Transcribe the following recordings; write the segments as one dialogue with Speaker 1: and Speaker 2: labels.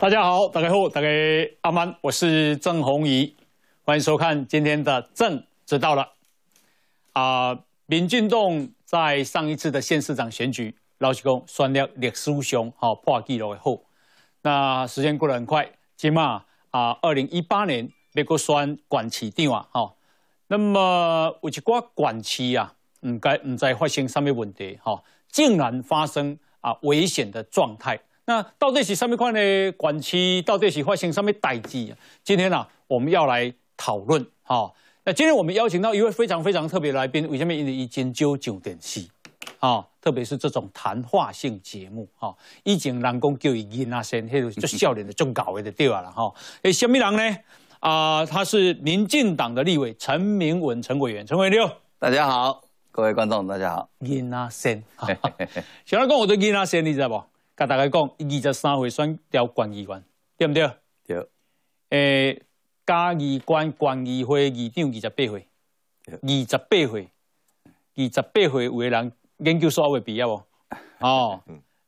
Speaker 1: 大家好，大家好，大家阿曼，我是郑红怡，欢迎收看今天的郑知道了。啊，民进党在上一次的县市长选举，老实讲，选了历史无上破纪录的好。那时间过得很快，起嘛？啊，二零一八年美国选管齐长啊，哈。那么有一挂管区啊，唔该唔再发生什么问题哈，竟然发生啊危险的状态。那到底是什么款呢？管期到底是发生什么代际啊？今天啊，我们要来讨论哈。那今天我们邀请到一位非常非常特别来宾，为什么因为一间九九点戏啊，特别是这种谈话性节目哈，一见人工叫伊那先黑路，就笑脸的最高位的掉了哈。诶，什么人呢？啊，他是民进党的立委陈明文陈委员陈伟六。大家好，各位观众，大家好。伊那先，小老公我对伊那先，你知道不？甲大家讲，二十三岁选调关议员，对不对？对。诶，嘉义关关议会议长二十八岁，二十八岁，二十八岁有的人研究所会毕业无？哦。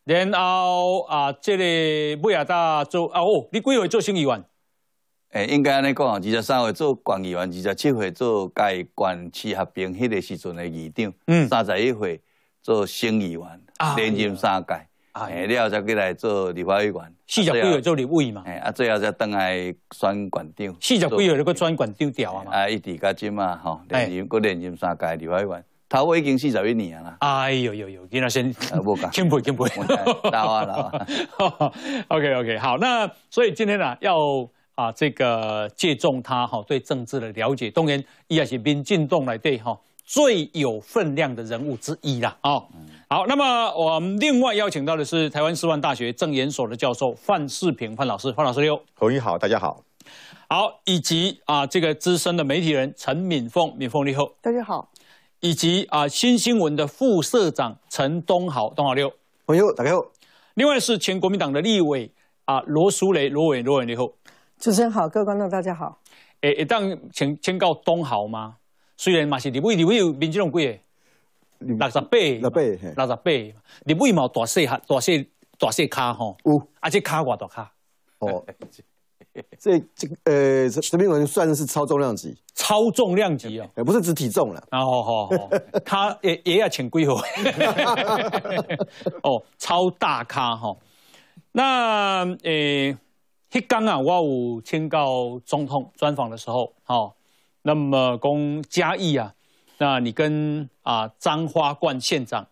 Speaker 1: 然后啊，这个不也在做啊？哦，你几岁做新议员？诶，应该安尼讲，二
Speaker 2: 十三岁做关议员，二十七岁做该县区合并迄个时阵诶议长，三十一岁做新议员，连任三届。哎，了后才过来做理发会员，四十岁就做理务员嘛，啊，最后才当来选管长。四十岁了，你搁专管丢掉啊？嘛。啊，一直到今嘛，吼，连任，搁连任三届理发员，头我已经
Speaker 1: 四十一年啦。哎呦呦呦，今仔先，啊，无讲，敬佩敬佩，大话了。OK OK，好，那所以今天呐，要啊这个借重他哈对政治的了解，当然伊也是兵进动来对哈。最有分量的人物之一啦！啊，好，那么我们另外邀请到的是台湾师范大学政研所的教授范世平范老师，范老师六，
Speaker 3: 侯友好，大家好，
Speaker 1: 好，以及啊这个资深的媒体人陈敏凤，敏凤你好，大家好，以及啊新新闻的副社长陈东豪，东豪六，朋友大家好，另外是前国民党的立委啊罗淑蕾，罗委罗委你好，主持人好，各位观众大家好，诶，诶，当请先告东豪吗？虽然嘛是立伟，立伟有面子拢几个，六十八，六十八，六十八。立伟嘛大细鞋，大细大细卡吼，有，啊，这卡外大卡。
Speaker 4: 哦，这这呃，陈炳文算是超重量级。超重量级哦，哎，不是指体重了。
Speaker 1: 然后好好，他也也要请归好。哦，超 大咖吼。那诶，一刚啊，我有请到总统专访的时候，哦。那么，公嘉义啊，那你跟啊张花冠县长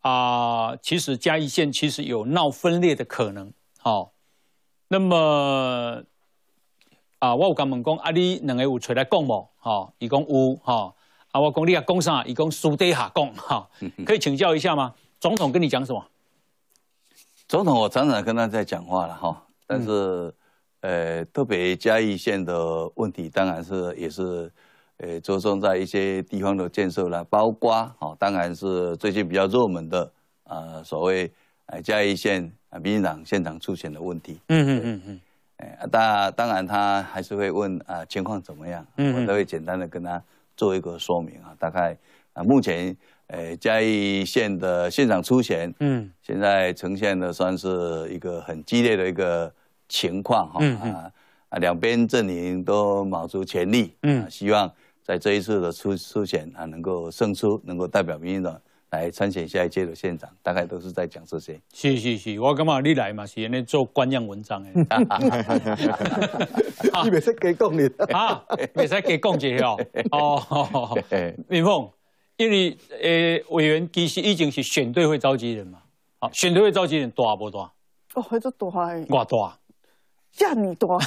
Speaker 1: 啊，其实嘉义县其实有闹分裂的可能，好。那么啊，我有甲问讲，啊，你两个有出来讲无？哈，伊讲有，哈。啊，我讲你啊讲啥？啊，伊讲输底下讲，哈。可以请教一下吗？总统跟你讲什么？总统，我常
Speaker 2: 常跟他在讲话了，哈，但是。呃，特别嘉义县的问题，当然是也是，呃，着重在一些地方的建设啦，包括啊，当然是最近比较热门的所谓呃嘉义县啊民进党县长出选的问题，
Speaker 5: 嗯嗯嗯嗯，
Speaker 2: 哎，当当然他还是会问啊情况怎么样，嗯，我都会简单的跟他做一个说明啊，大概啊目前呃嘉义县的县长出选，嗯，现在呈现的算是一个很激烈的一个。情况哈啊啊两边阵营都卯足全力，嗯，希望在这一次的初初选啊能够胜出，能够代表民进党来参选下一届的县长，大概都是在讲这些。
Speaker 1: 是是是，我感觉你来嘛是做官样文章哎，
Speaker 4: 你未使给讲你，
Speaker 1: 啊，未使给讲一下哦。哦，民凤，因为诶委员其实已经是选队会召集人嘛，好，选队会召集人多啊无多？
Speaker 6: 哦，还足多诶，偌大？像你多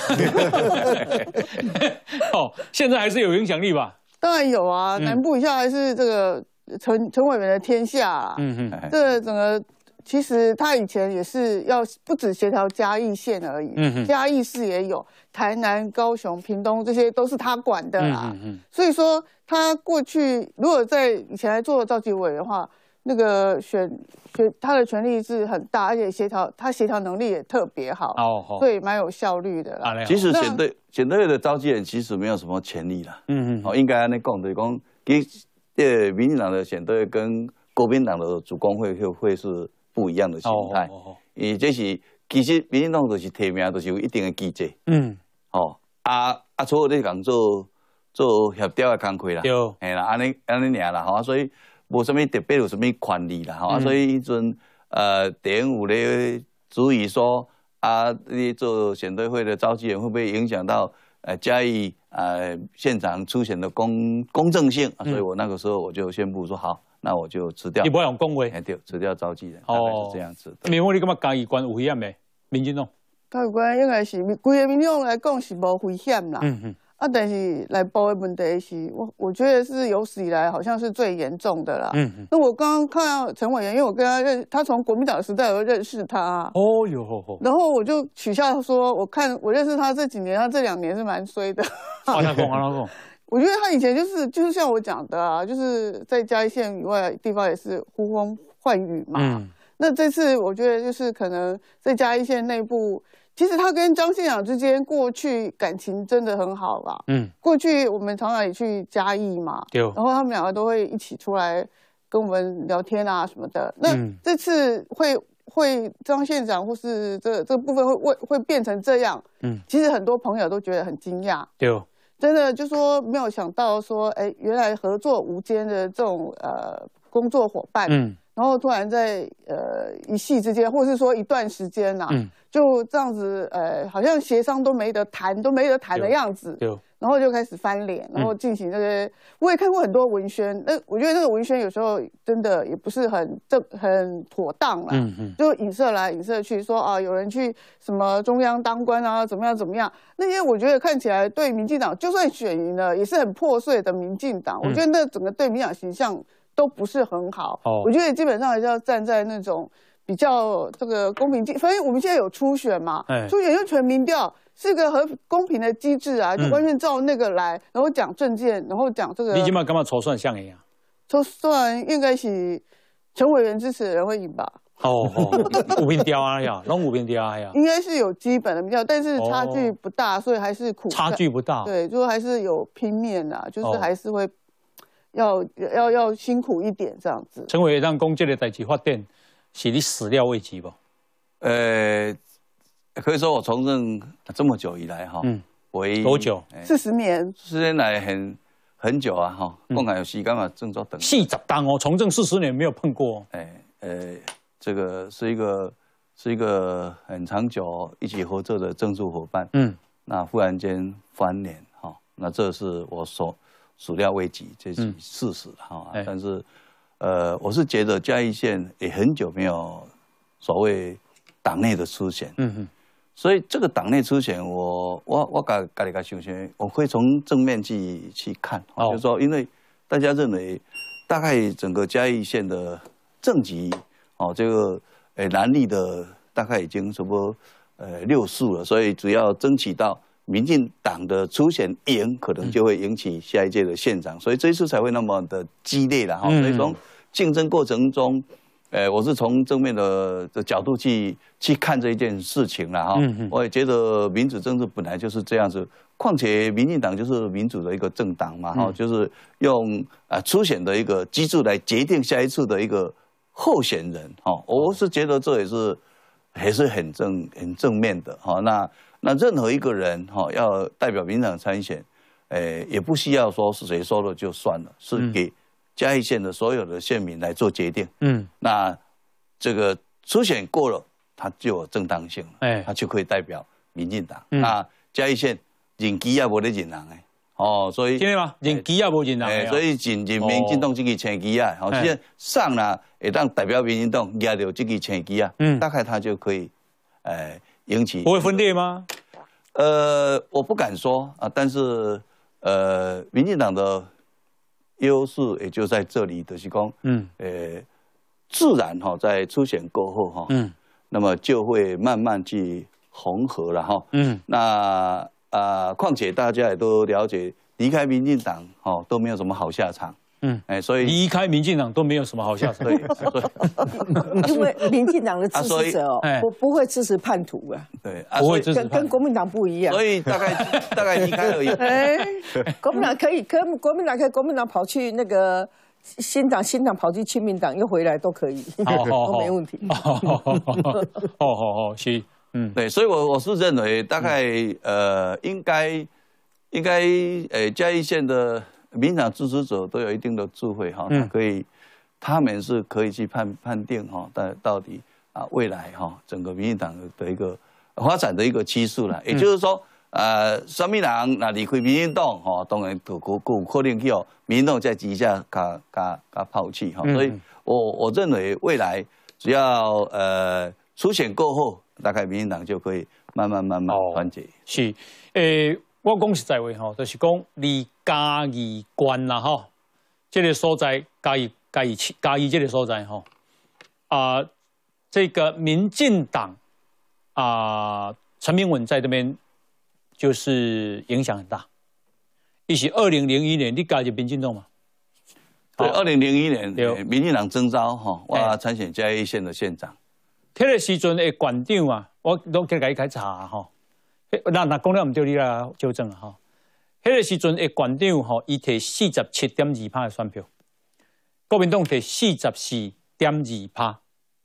Speaker 1: 哦，现在还是有影响力吧？
Speaker 6: 当然有啊，南部以下还是这个陈陈委员的天下。嗯哼，这整个其实他以前也是要不止协调嘉义县而已，嘉义市也有，台南、高雄、屏东这些都是他管的啦。嗯哼，所以说他过去如果在以前来做召集委的话。那个选选他的权力是很大，而且协调他协调能力也特别好，哦，对，蛮有效率的。啦。其实选对
Speaker 2: 选对的召集人其实没有什么权力啦，嗯嗯，哦，应该安尼讲，就是讲，给呃民进党的选对跟国民党的主公会会会是不一样的心态，哦哦这是其实民进党就是提名都是有一定的机制，嗯，哦，啊啊，做这工讲做做协调的工亏啦，对，哎啦，安尼安尼念啦，吼，所以。无什么特别有什么权利啦，吼！所以一阵，呃，典有咧注意说啊，你做选对会的召集人会不会影响到呃嘉义呃现场出现的公公正性？所以我那个时候我就宣布说好，
Speaker 1: 那我就辞掉。你不用恭维，哎对，辞掉召集人。哦，这样子。民富，你感觉嘉义关有危险没？民进党。
Speaker 6: 嘉义关应该是，规个民众来讲是无危险啦。嗯嗯。啊！但是来包围门的，一起我我觉得是有史以来好像是最严重的啦。嗯。那我刚刚看到陈委员，因为我跟他认，他从国民党时代我就认识他。
Speaker 1: 哦哟吼吼。
Speaker 6: 然后我就取笑说，我看我认识他这几年，他这两年是蛮衰的。阿老公，阿老公。我觉得他以前就是就是像我讲的啊，就是在嘉义县以外的地方也是呼风唤雨嘛。嗯。那这次我觉得就是可能在嘉义县内部。其实他跟张县长之间过去感情真的很好啦。嗯。过去我们常常也去嘉义嘛。然后他们两个都会一起出来跟我们聊天啊什么的。那这次会会张县长或是这这部分会会会变成这样？嗯。其实很多朋友都觉得很惊讶。有。真的就说没有想到说，哎，原来合作无间的这种呃工作伙伴。嗯。然后突然在呃一系之间，或是说一段时间呐，就这样子呃，好像协商都没得谈，都没得谈的样子。然后就开始翻脸，然后进行那些。我也看过很多文宣，那我觉得那个文宣有时候真的也不是很正、很妥当了。嗯就引射来引射去，说啊有人去什么中央当官啊，怎么样怎么样。那些我觉得看起来对民进党，就算选赢了，也是很破碎的民进党。我觉得那整个对民党形象。都不是很好哦，我觉得基本上还是要站在那种比较这个公平性，反正我们现在有初选嘛，初选就全民调是个很公平的机制啊，就完全照那个来，然后讲政见，然后讲这个。你今码
Speaker 1: 干嘛抽算像一样？
Speaker 6: 抽算应该是陈委员支持的人会赢吧？
Speaker 1: 哦，五拼调啊呀，龙五苦拼调啊呀，
Speaker 6: 应该是有基本的比较，但是差距不大，所以还是苦差距不大，对，就还是有拼面啊，就是还是会。要要要辛苦一点，这样
Speaker 1: 子。成为让公职的代志发电，是你始料未及吧？呃，可以说我从政这么久以来哈，嗯，为多久？
Speaker 2: 四
Speaker 6: 十
Speaker 1: 年。
Speaker 2: 四十年来很很久啊哈，共产有细干嘛？正做等。细杂
Speaker 1: 当哦，从政四十年没有碰过。
Speaker 2: 哎呃，这个是一个是一个很长久一起合作的政助伙伴。嗯，那忽然间翻脸哈，那这是我所。始料未及，这是事实哈。但是，呃，我是觉得嘉义县也很久没有所谓党内的出选，嗯嗯。所以这个党内出选，我我我感个人个想说，我会从正面去去看，就是说，因为大家认为大概整个嘉义县的政绩，哦，这个诶南力的大概已经什么呃六数了，所以只要争取到。民进党的初选赢，可能就会引起下一届的县长，所以这一次才会那么的激烈了哈。所以从竞争过程中，呃，我是从正面的角度去去看这一件事情了哈。我也觉得民主政治本来就是这样子，况且民进党就是民主的一个政党嘛哈，就是用啊初选的一个机制来决定下一次的一个候选人哈。我是觉得这也是还是很正很正面的哈。那。那任何一个人哈，要代表民党参选，诶，也不需要说是谁说了就算了，是给嘉义县的所有的县民来做决定。嗯，那这个初选过了，他就有正当性了，哎，他就可以代表民进党。那嘉义县认机啊，无得认人诶，哦，所以听明白吗？认机啊，无人。哎，所以认人民进党这个青机啊，好，现在上呢，会当代表民进党压到这个青机啊，大概他就可以，哎。引起？会分裂吗？呃，我不敢说啊，但是呃，民进党的优势也就在这里，就是讲，嗯，呃，自然哈，在初选过后哈，嗯，那么就会慢慢去缝合了哈，嗯，那啊，况且大家也都了解，离开民进党哈都没有什么好下场。
Speaker 1: 嗯，哎，所以离开民进党都没有什么好下场，
Speaker 7: 因为民进党的支持者哦，我不会支持叛徒啊，
Speaker 1: 对，不会支持，跟
Speaker 7: 国民党不一样，
Speaker 2: 所以大概
Speaker 1: 大概离开而已。
Speaker 7: 哎，国民党可以，跟国民党可以，国民党跑去那个新党，新党跑去亲民党又回来都可以，都没问题。
Speaker 2: 好好好，行，嗯，对，所以，我我是认为大概呃，应该应该呃，嘉义县的。民党支持者都有一定的智慧哈，可以，他们是可以去判判定哈，但到底啊未来哈整个民进党的一个发展的一个趋势了，也就是说，呃，什么人那离开民进党哈，当然可可可能去民进党在底下他他他抛弃哈，所以，我我认为未来只要呃出选过后，大概
Speaker 1: 民进党就可以慢慢慢慢缓解。是，诶。我讲实在话吼，就是讲离嘉义关啦吼，这个所在嘉义嘉义嘉义这个所在吼，啊，这个民进党啊陈明文在这边就是影响很大。伊是二零零一年你加入民进党嘛？对，二零零一年民进党征召哈，我参选嘉义县的县长。这个时阵的馆长啊，我都去改改查哈。那那公了，我对你来纠正了哈，迄个时阵诶，馆长吼，伊提四十七点二趴的选票，国民党提四十四点二趴，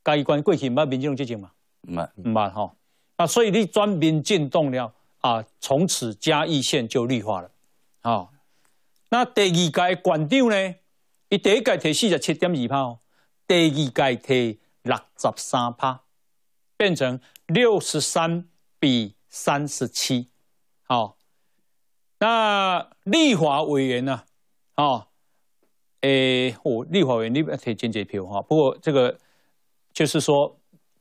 Speaker 1: 嘉义县过去毋捌民众党执政嘛？毋捌捌吼，啊，所以你转民进党了啊，从此嘉义县就绿化了。好，那第二届馆长呢？伊第一届提四十七点二趴，第二届提六十三趴，变成六十三比。三十七，好，那立华委员呢？哦，诶，我立华委员立不起来间接票哈。不过这个就是说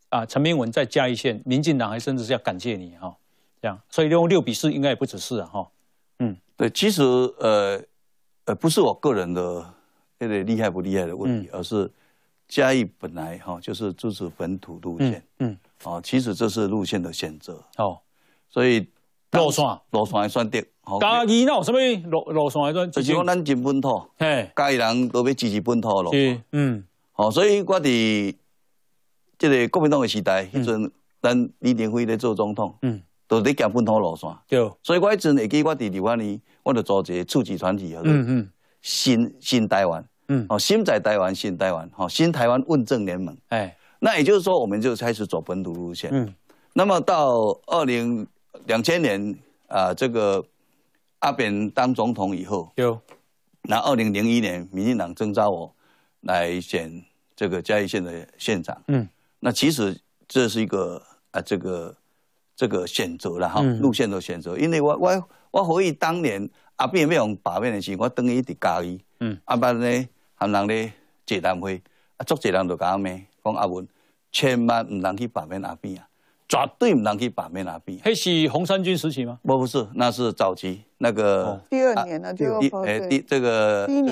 Speaker 1: 啊，陈明文在嘉义县，民进党还甚至是要感谢你哈，这样，所以用六比四应该也不只是啊哈。嗯，对，
Speaker 2: 其实呃呃，不是我个人的那个厉害不厉害的问题，而是嘉义本来哈就是支持本土路
Speaker 8: 线，嗯，
Speaker 2: 啊，其实这是路线的选择，好。所以路线，路线的选择，家己闹什么路路线的选择，就是讲咱走本土，嘿，家己人都要支持本土路线，嗯，好，所以我哋即个国民党时代，迄阵，咱李登辉在做总统，嗯，都在行本土路线，对，所以我迄阵会记，我台湾呢，我就做一个促进团体，嗯嗯，新新台湾，嗯，哦，新在台湾，新台湾，哦，新台湾问政联盟，哎，那也就是说，我们就开始走本土路线，嗯，那么到二零。两千年啊，这个阿扁当总统以后，有，那二零零一年，民进党征召我来选这个嘉义县的县长。嗯，那其实这是一个啊，这个这个选择了哈，路线的选择。因为我我我回忆当年阿扁没有罢免的时候，我等于在嘉义，嗯，阿伯呢喊人呢座谈会，啊，做几人都讲咩，讲阿文千万唔能去罢免阿扁啊。绝对唔能去把免拿扁，
Speaker 1: 系是红三军时期吗？
Speaker 2: 不，不是，那是早期那个
Speaker 6: 第二年呢，就第二诶，第
Speaker 1: 这个第一，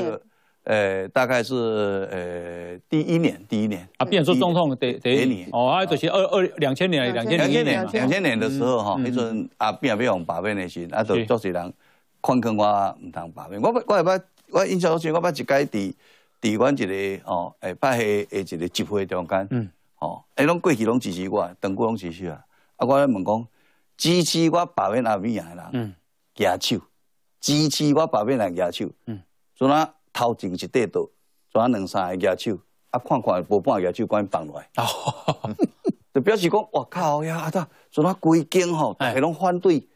Speaker 1: 诶，大概是呃第一年，第一年啊，变做总统得得你哦，啊，就是二二两千年，两千年，两千
Speaker 2: 年两千年的时候哈，迄阵啊变变袂用罢免阿扁，啊，就作死人矿坑我唔当罢免。我我我我印象中，我八一届地地选一个哦，诶，八诶一个集会中间。嗯，哦，哎，拢过去拢支持我，长久拢支持啊。啊，我咧问讲，支持我白面阿扁啊的人，举手，支持我白面人举手。嗯，怎那头前一队多，怎啊，两三个举手，啊，看看无半个举手，赶紧放落来。哦，就表示讲，我靠呀，阿达，怎那规间吼，家拢反对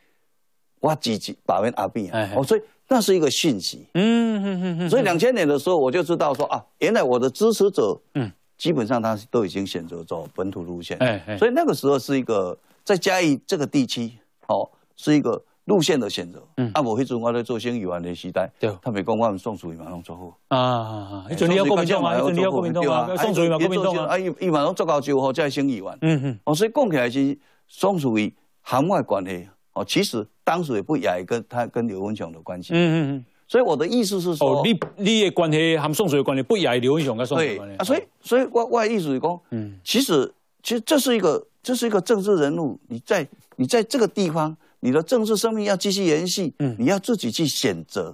Speaker 2: 我支持白面阿扁。哎，哦，所以那是一个讯息。嗯嗯嗯嗯。所以两千年的时候，我就知道说啊，原来我的支持者，嗯。基本上他都已经选择走本土路线，哎，所以那个时候是一个在嘉义这个地区，哦，是一个路线的选择。嗯，啊，我迄阵我在做新语文的时代，对，他没讲我们双属于嘛，拢做货
Speaker 1: 啊，迄阵你要国民党啊，要国
Speaker 2: 民党啊，宋双属于嘛，国民党。做啊，一、一、嘛拢做够就好，再生意完。嗯嗯，哦，所以讲起来是宋属于行外关系，哦，其实当时也不亚于跟他跟刘文强的关系。嗯
Speaker 1: 嗯嗯。所以我的意思是说，哦，你你的关系含宋水的关系不亚于刘云翔甲宋的关系。
Speaker 2: 啊，所以所以我我的意思是讲，嗯，其实其实这是一个这是一个政治人物，你在你在这个地方，你的政治生命要继续延续，嗯，你要自己去选择。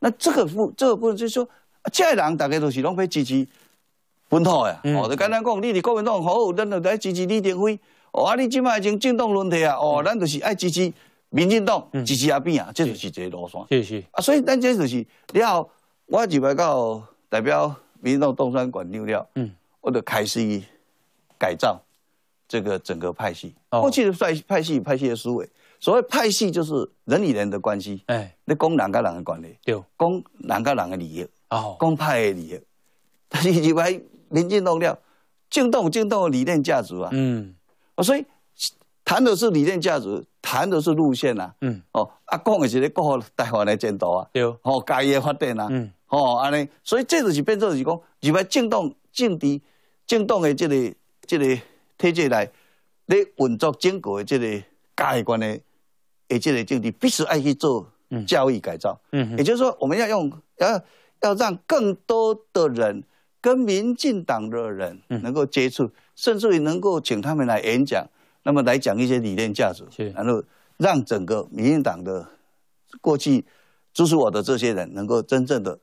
Speaker 2: 那这个不这个不是说，七个人大家都是拢被支持本土呀？哦，就简单讲，你是国民党好，咱就来支持李登辉；哦，你今麦已经政党轮替啊，哦，咱就是爱支持。民进党一枝阿变啊，这就是一个路线。是是。啊，所以咱这就是，然后我入来到代表民进党山管官了，嗯，我就开始改造这个整个派系。过去的派派系派系的思维，所谓派系就是人与人的关系，哎，那讲人跟人的关系，对，讲人跟人的利益，哦，讲派的利益。但是因为民进党了，进动进动理念价值啊，嗯，啊，所以。谈的是理念价值，谈的是路线啊！嗯，哦，啊，讲的是咧各大汉的前途啊！对，哦，家业发展啊！嗯，哦，安尼，所以这就是变作是讲，入来政党、政敌、政党的这个、这个体制内，咧运作整个的这个价值观的，也这个政敌必须爱去做教育改造。嗯也就是说，我们要用要要让更多的人跟民进党的人能够接触，甚至于能够请他们来演讲。那么来讲一些理念价值，然后让整个民进党的过去支持我的这些人，能够真正的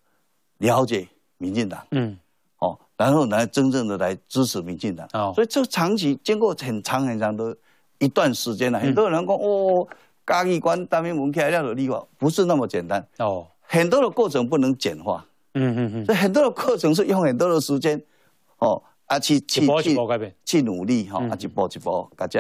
Speaker 2: 了解民进党，嗯，哦，然后来真正的来支持民进党。哦，所以这长期经过很长很长的一段时间了，很多人讲哦，嘉义关单边门开掉的你话不是那么简单，哦，很多的过程不能简化，嗯嗯嗯，所以很多的过程是用很多的时间，哦。啊，去去去去努力哈，啊，一步一步，个这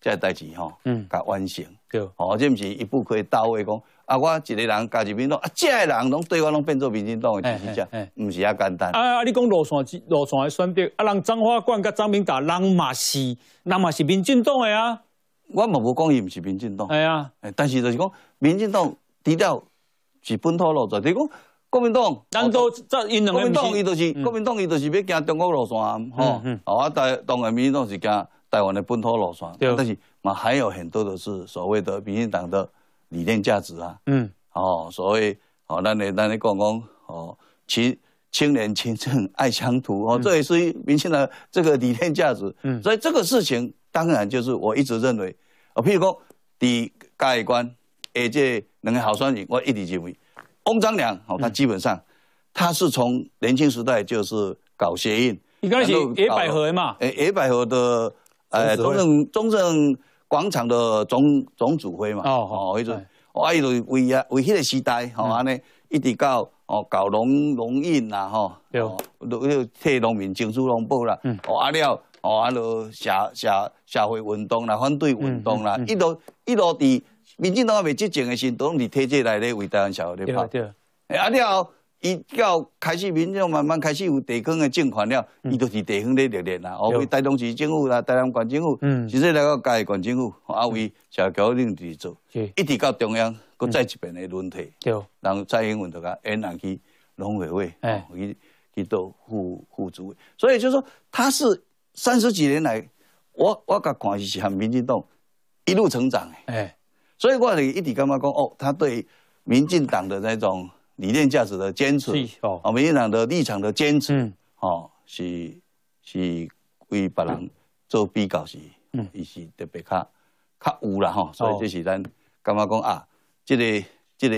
Speaker 2: 再代志哈，甲完成，对，哦，这毋是一步可以到位讲。啊，我一个人加入民动，啊，这个人拢对我拢变做民进党的，就是这，毋是遐简单。啊，
Speaker 1: 啊，你讲路线路线的选择，啊，人张花冠、甲张明达，人嘛是，人嘛是民进党的啊。我嘛无讲伊毋是民进党。系啊，但是就是讲民进党低调，
Speaker 2: 是本土路在。你讲。国民党，人都做。国民党，伊就是国民党，伊就是要行中国路线，吼。哦，啊，台，台湾面都是行台湾的本土路线，对，但是嘛，还有很多的是所谓的民进党的理念价值啊。嗯。哦，所谓哦，那你，那你讲讲哦，其青年清正、爱乡土，哦，这也是民进党这个理念价值。嗯。所以这个事情，当然就是我一直认为，哦，譬如讲，第盖棺，而且两个候选人，我一直认为。翁章良，好，他基本上，他是从年轻时代就是搞鞋印，你讲是野百合嘛？诶，野百合的呃中正中正广场的总总指挥嘛？哦哦，迄阵，啊，伊就为啊为迄个时代，吼安尼，一直搞哦搞农农运啦，吼，对，替农民争取农保啦，嗯，哦啊了，哦啊就社社社会运动啦，反对运动啦，一路一路滴。民进党也未执政的时都拢伫体制内咧为台湾社会咧拍。对啊，对啊。啊，后，伊了开始，民进党慢慢开始有地方的政权了，伊就是地方咧历练啦。哦，为台东市政府啦、台南县政府，嗯，甚至到各县管政府，啊，为社领地做，一直到中央，搁再一遍的轮替，对，然后再用这甲 A 人区农委会，哎，去去做副副主委。所以就说，他是三十几年来，我我甲看是喊民进党一路成长诶。哎。所以我你一直感觉讲哦？他对民进党的那种理念价值的坚持，哦，民进党的立场的坚持，哦，是是为别人做比较是，嗯，是特别卡有啦了哈。所以这是咱感觉讲啊？这个这个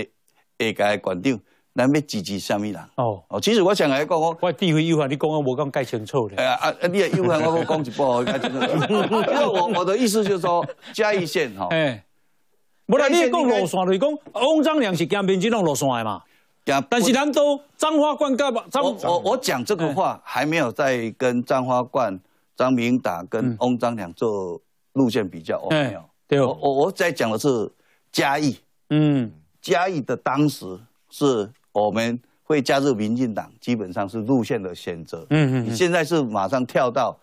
Speaker 2: 下届的馆长，咱要支持什么人？
Speaker 1: 哦哦，其实我想来讲，我我地位优限你讲我无讲解清楚咧。哎啊，你也优限我讲讲一部，我 我的意思就是说嘉义县哈。无啦，你讲路线就是讲翁章良是跟民进党路线的嘛。但是难道张花冠干嘛？我我我讲这个话还
Speaker 2: 没有在跟张花冠、张明达跟翁章良做路线比较。没有。对我我在讲的是嘉义。嗯，嘉义的当时是我们会加入民进党，基本上是路线的选择。嗯嗯，现在是马上跳到。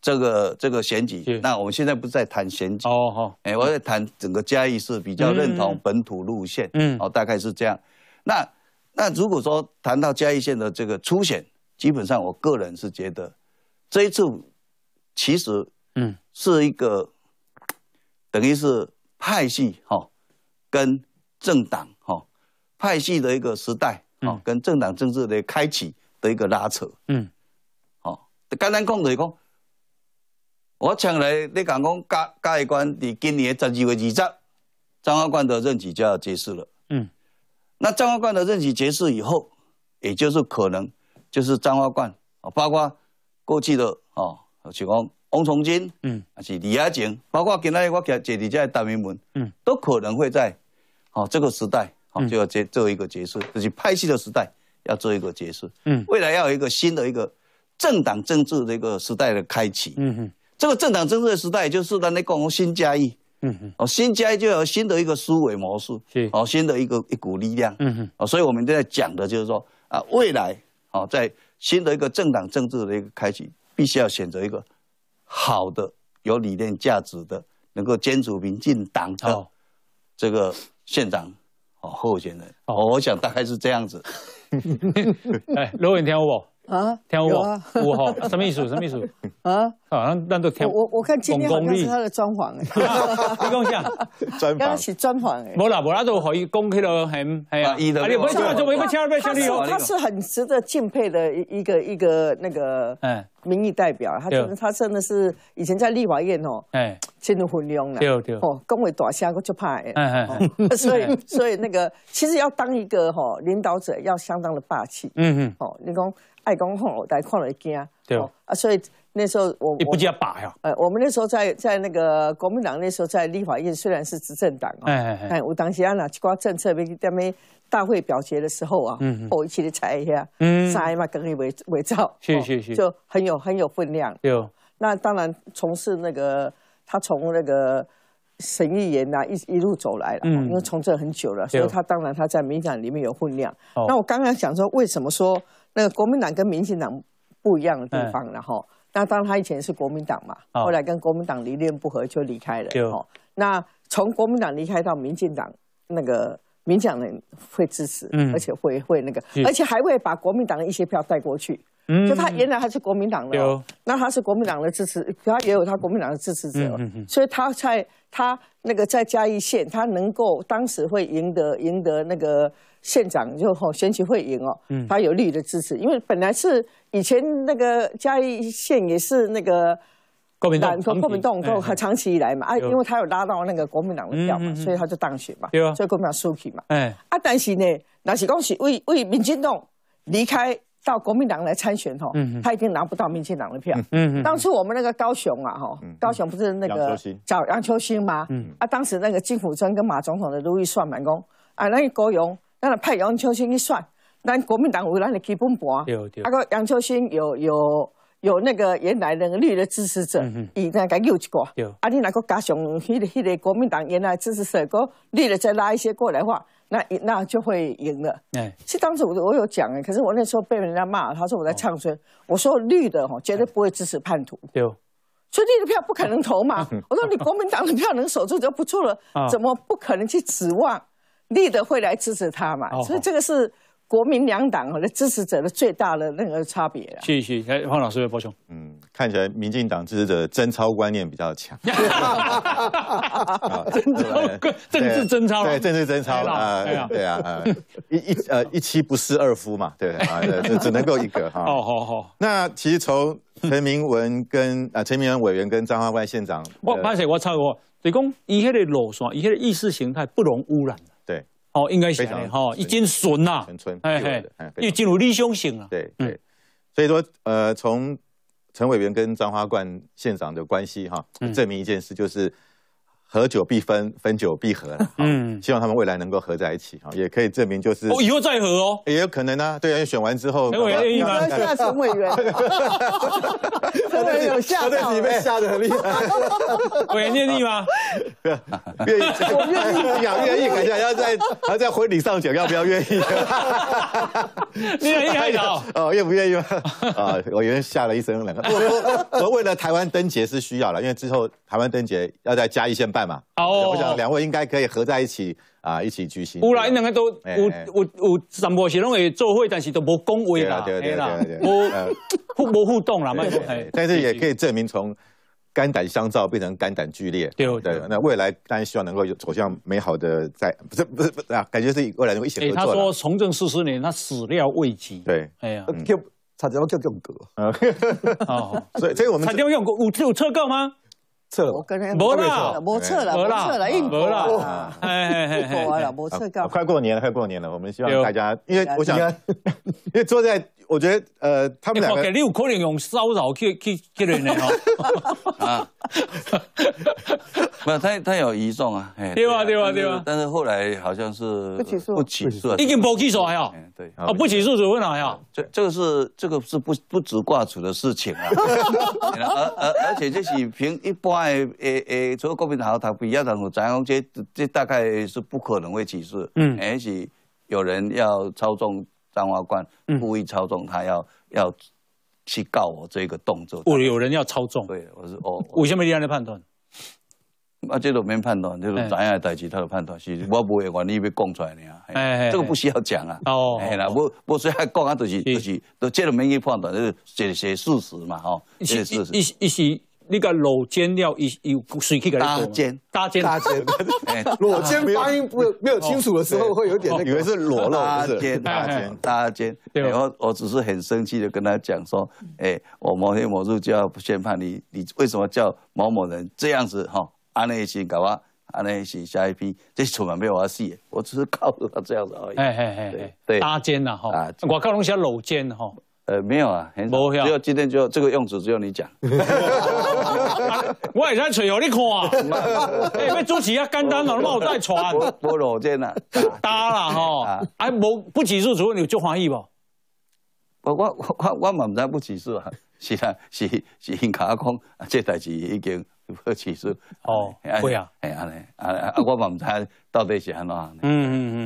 Speaker 2: 这个这个选举，那我们现在不在谈选举哦，好，哎，我在谈整个嘉义市比较认同本土路线，嗯，哦，大概是这样。那那如果说谈到嘉义县的这个初选，基本上我个人是觉得这一次其实嗯是一个等于是派系哈跟政党哈派系的一个时代哦，跟政党政治的开启的一个拉扯，嗯，哦，简单讲就是讲。我请来，你讲讲，嘉嘉峪关是今年的二月二十，战，张化冠的任期就要结束了。嗯，那张化冠的任期结束以后，也就是可能就是张化冠，包括过去的哦，就讲洪崇金，嗯，还是李亚景，包括今来我讲姐弟家的大民门，嗯，都可能会在哦这个时代哦就要结做一个结束，就是派系的时代要做一个结束。嗯，未来要有一个新的一个政党政治的一个时代的开启。嗯嗯。这个政党政治的时代，就是他的共同新加义。嗯哼，哦，新加一就有新的一个思维模式，是，哦，新的一个一股力量，嗯哼，哦，所以我们现在讲的就是说，啊，未来，哦，在新的一个政党政治的一个开启，必须要选择一个好的、有理念价值的，能够兼主民进党的这个县长哦候选人，哦，
Speaker 1: 我想大概是这样子，哎，罗永天我。啊，跳舞啊，舞吼，什么意思？什么意思？啊，好、啊，那都跳。我我看今天好像是他
Speaker 7: 的 专访哎，
Speaker 1: 李工，讲，专，刚
Speaker 7: 是专访
Speaker 1: 诶。无啦，无啦，都可以公开到很，系啊，伊的。他是
Speaker 7: 很值得敬佩的一一个一个那个哎民意代表，他真，的他真的是以前在立法院哦，进入会场了，对对。哦，工为大下我就怕哎，哎 所以，所以那个其实要当一个吼领导者，要相当的霸气。嗯嗯。哦，李工。爱光看，我看了一件对啊，所以那时候我不叫把呀，呃，我们那时候在在那个国民党那时候在立法院虽然是执政党，哎哎哎，有当时啊哪几寡政策被他们大会表决的时候啊，嗯，我一起来猜一下，嗯，猜嘛跟你伪伪造，
Speaker 1: 谢谢谢
Speaker 8: 就
Speaker 7: 很有很有分量，对哦。那当然从事那个他从那个审议员呐一一路走来了，嗯，因为从这很久了，所以他当然他在民党里面有分量。那我刚刚想说为什么说？那个国民党跟民进党不一样的地方，然后，那当他以前是国民党嘛，后来跟国民党理念不合就离开了。哦，那从国民党离开到民进党，那个民党人会支持，而且会会那个，而且还会把国民党的一些票带过去。就他原来他是国民党的，那他是国民党的支持，他也有他国民党的支持者，所以他在他那个在嘉义县，他能够当时会赢得赢得那个县长就侯选举会赢哦，他有绿的支持，因为本来是以前那个嘉义县也是那个国民党跟国民党跟长期以来嘛，啊，因为他有拉到那个国民党的票嘛，所以他就当选嘛，对啊，所以国民党输气嘛，哎，啊，但是呢，那是讲是为为民进党离开。到国民党来参选吼，他已经拿不到民进党的票。嗯嗯，当初我们那个高雄啊，哈，高雄不是那个找杨秋兴吗？嗯，啊，当时那个金溥村跟马总统的如意算盘讲，啊，那咱国荣，个派杨秋兴去算，那国民党为咱的基本盘。对对，啊个杨秋兴有有。有那个原来那个绿的支持者，伊那个又一个，啊，你那个加上迄个迄个国民党原来支持者，个绿的再拉一些过来话，那那就会赢了。哎，其实当时我我有讲哎，可是我那时候被人家骂，他说我在唱衰，我说绿的哈绝对不会支持叛徒，有，所以绿的票不可能投嘛。我说你国民党的票能守住就不错了，怎么不可能去指望绿的会来支持他嘛？所以这个是。国民两党的支持者的最大的那个差别了。
Speaker 3: 谢谢，哎，黄老师，别包嗯，看起来民进党支持者贞操观念比较强。争 超，政治争超对，政治争超啊，对啊，一，一，呃，一妻不是二夫嘛，对，啊，只只能够一个哈。哦，好，好。那其实从陈明文跟啊，陈明文委员跟张花冠县长，
Speaker 1: 我，抱歉，我插个话，讲，伊迄个路线，伊迄个意识形态不容污染的，
Speaker 3: 哦，应该想，哦，一斤
Speaker 1: 纯，呐，
Speaker 3: 一进入理想性了。对对，所以说，呃，从陈委员跟张花冠县长的关系哈，证明一件事就是。合久必分，分久必合。嗯，希望他们未来能够合在一起哈，也可以证明就是哦，以后再合哦，也有可能呢。对啊，选完之后，委员，下层委员，
Speaker 4: 委 员有吓到，吓得很厉害。委愿意吗？
Speaker 2: 愿意，
Speaker 3: 我愿意我愿意。一下，要在要在婚礼上讲，要不要愿意？你意。厉害哦。愿不愿意吗？啊，我原吓了一声，两个，我为了台湾灯节是需要了，因为之后。台湾灯节要在嘉义县办嘛？哦，我想两位应该可以合在一起啊，一起举行。有啦，两个都有
Speaker 1: 有有，甚麽时拢会做会，但是都无恭维啦，对对对对，无互无互动啦嘛。但
Speaker 3: 是也可以证明，从肝胆相照变成肝胆俱裂。对对，那未来当然希望能够走向美好的，在不是不是不是啊，感觉是未来能一起合作。他
Speaker 1: 说，从政四十年，他始料未及。对，哎呀，叫差点要叫用过。
Speaker 3: 哦，所以所以我们差点用过，有有足够吗？撤了，没撤，没撤了，没撤了，硬没了，硬没了，没撤够。快过年了，快过年了，我们希望大家，因为我想，因为坐在。我觉得，呃，他们两个，你有可能用
Speaker 1: 骚扰去去去人你哈啊，没
Speaker 2: 有，他他有移送啊，对吧？对吧？对吧？但是后来好像是不起诉，不起诉，已经不起诉了有，对，啊不起诉处分还呀？这这个是这个是不不只挂齿的事情啊，而而而且这是凭一般的诶诶，除了国民党他毕业，但我知讲这这大概是不可能会起诉，嗯，还是有人要操纵。当花冠故意操纵他要要去告我这个动作，
Speaker 1: 我有人要操纵。对，我是哦。为什么这样的判断，
Speaker 2: 啊，这种没判断，这是怎样的代志，他的判断是我不会愿意被讲出来呀。
Speaker 1: 哎，这个不需要讲啊。哦，哎
Speaker 2: 啦，我我虽然讲啊，就是就是都这种没去判断，就是写写事实嘛，吼。事实。
Speaker 1: 一一些。那个裸肩料，一有水气在里头。搭肩，
Speaker 4: 搭肩，搭肩。
Speaker 2: 发
Speaker 4: 音不没有清楚的时候，会有点那个，以为是裸露。搭肩，搭肩，
Speaker 2: 搭肩。然后我只是很生气的跟他讲说：“哎，我某天、某日就要宣判你，你为什么叫某某人这样子？哈，安内心搞啊，安内心下一批，这出门被我洗。我只是告诉他这样子而已。哎哎
Speaker 1: 哎，对，搭肩呐，哈，我靠东西要裸肩哈。”
Speaker 2: 呃，没有啊，很只有今天就这个用词只有你讲，我
Speaker 1: 也是在吹有你看，
Speaker 2: 哎，要主持也简单了，那无再传，无路子啦，搭 了吼，哎，无不起诉，主任你就翻译不？我我我我嘛不知不起诉啊，是啊，是是应该讲，这代志已经。不会起诉哦，会啊，哎呀嘞，啊啊，我唔知到底想安怎呢？
Speaker 8: 嗯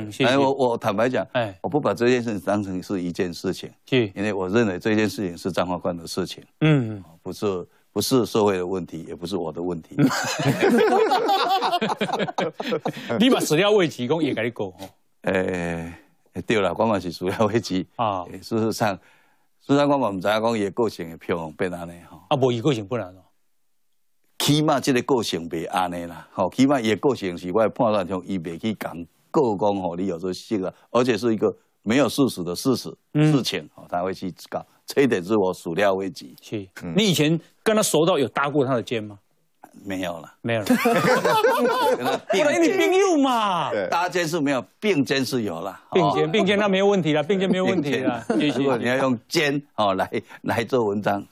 Speaker 8: 嗯嗯，哎，我
Speaker 2: 我坦白讲，哎，我不把这件事情当成是一件事情，是，因为我认为这件事情是张华冠的事情，嗯，不是不是社会的问题，也不是我的问题。你把史料未机讲也给你讲哦。诶，对了，关键是史料未及啊，事实上，事实上，我唔知讲也个性的票房被哪呢？哈，
Speaker 1: 啊，无伊个性，不然咯。
Speaker 2: 起码这个个性袂安尼啦，吼，起码也个性是，我判断像伊袂去讲，过讲吼，你有做息啦，而且是一个没有事实的事实事情，吼，他会去搞，这一点是我始料未及。是，你以前跟他熟到有搭过他的肩吗？没有了，没有了。我 讲你并肩嘛，搭肩是没有，并肩是有了，并肩，并肩那没有问题了，并
Speaker 1: 肩没有问题了。继续，你
Speaker 2: 要用肩，哦来来做文章。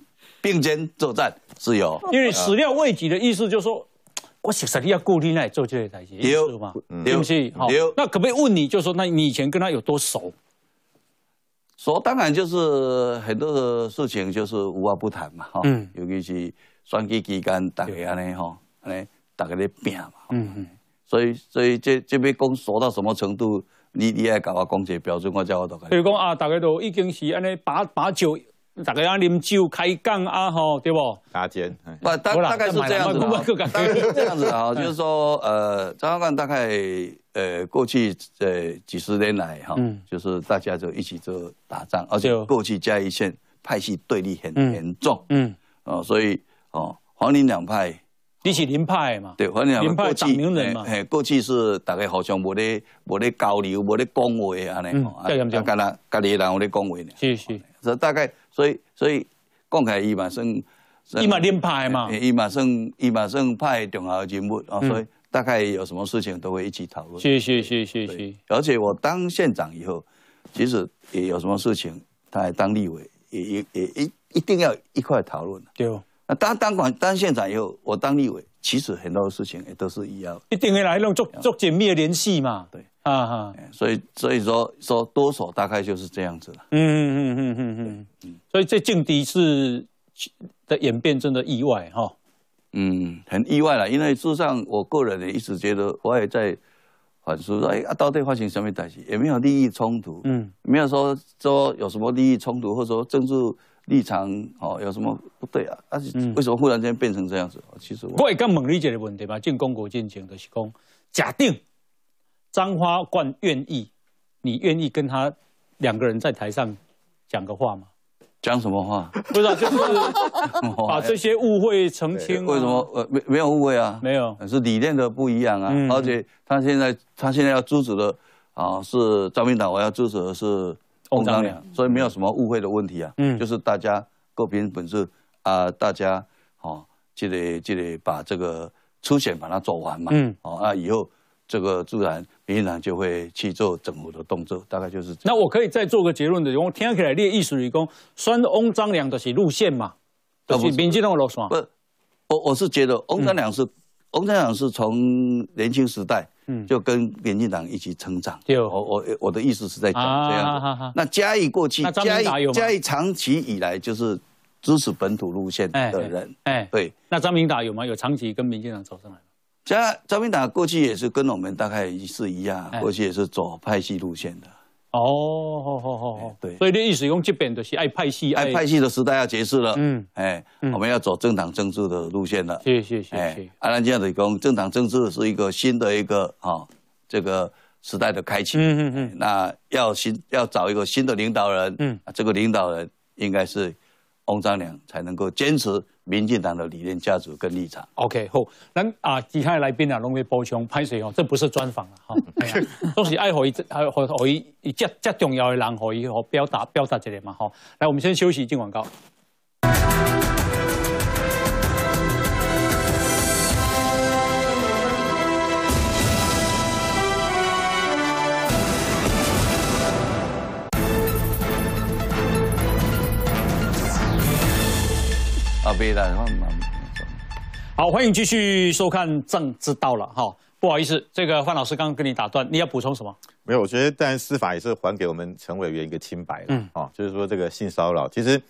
Speaker 2: 并肩作战是有，因为始
Speaker 1: 料未及的意思，就是说我其实要固定来做这些台戏，
Speaker 2: 有嘛？有是好。
Speaker 1: 那可不可以问你，就说那你以前跟他有多熟？
Speaker 2: 熟当然就是很多的事情就是无话不谈嘛，哈。嗯，尤其是选举期间，大家安尼哈，安尼大家咧拼嘛。嗯嗯。所以所以这这边讲熟到什么程度，你你爱讲话讲这标准，我叫我度。
Speaker 1: 比如讲啊，大家都已经是安尼把把酒。大家要啉酒开讲啊，吼，对不？打尖。不，大大概是这样子，这样子啊，就是
Speaker 2: 说，呃，张老板大概，呃，过去呃几十年来，哈，就是大家就一起就打仗，而且过去嘉义县派系对立很严重，嗯，哦，所以哦，黄林两派，你是林派嘛？对，黄林两派掌名人嘛，哎，过去是大概好像无咧无咧交流，无咧讲话安尼，真严重，个人个人在讲话呢，是是。以大概，所以所以，公开伊会算，一会点派嘛？一会算一会算派重要人节目啊，所以大概有什么事情都会一起讨论。谢谢谢谢谢。而且我当县长以后，其实也有什么事情，他还当立委，也也也一一定要一块讨论对。那当当管当县长以后，我当立委，其实很多事情也都是一样。
Speaker 1: 一定会来弄做做紧密联系嘛。对。啊哈，所以所以说说
Speaker 2: 多手大概就是这样子了。
Speaker 1: 嗯嗯嗯嗯嗯嗯。所以这劲敌是的演变真的意外哈。
Speaker 2: 嗯，很意外了，因为事实上我个人也一直觉得，我也在反思说，哎，啊，到底发生什么代事，也没有利益冲突，嗯，没有说说有什么利益冲突，或者说政治立场哦有什么不对啊？而且为什么忽然间变成这样子？其实我也
Speaker 1: 会刚问你一个问题嘛，进攻国进行的是讲假定。张花冠愿意，你愿意跟他两个人在台上讲个话吗？讲什么话？不知道，就是 把这些误会澄清。为什么？呃，没没有误会啊？没有，是理念
Speaker 2: 的不一样啊。而且他现在他现在要支持的啊，是赵明党，我要支持的是共产党，所以没有什么误会的问题啊。嗯，就是大家各凭本事啊，大家哦，记得记得把这个初选把它做完嘛。嗯，好，那以后。这个自然进党就会去做整合的动作，大概就
Speaker 1: 是。那我可以再做个结论的，我听起来列意思，用孙翁张良的是路线嘛，都是民进党路线。不，我我是觉得翁张良是翁张良是
Speaker 2: 从年轻时代嗯，就跟民进党一起成长。就我我我的意思是在讲这样子。那嘉义过去，嘉义嘉义长期以来就是支持本土路线的人。
Speaker 1: 哎，对。那张明达有吗？有长期跟民进党走上来的？张
Speaker 2: 张明达过去也是跟我们大概是一样，过去也是走派系路线的。
Speaker 1: 哦，好好好好，对。所以你意思用这边的是爱派系，爱派系的
Speaker 2: 时代要结束了。嗯，哎，我们要走政党政治的路线了。谢谢谢谢。阿兰这样子讲政党政治是一个新的一个啊，这个时代的开启。嗯嗯嗯。那要新要找一个新的领导人。嗯。这个领导人应该是翁章良才能够坚持。民进党的理念、价值跟立场。
Speaker 1: OK，好，那啊，其他的来宾啊，拢会包厢拍摄哦，这不是专访了哈。都是爱火一，还有或或伊一这这重要的人，让伊和表达表达一下嘛哈。来，我们先休息，进广告。别了，好，欢迎继续收看《政知道》了，哈，不好意思，这个范老师刚刚跟你打断，你要补充什么？
Speaker 3: 没有，我觉得当然司法也是还给我们陈委员一个清白了，嗯，啊，就是说这个性骚扰，其实，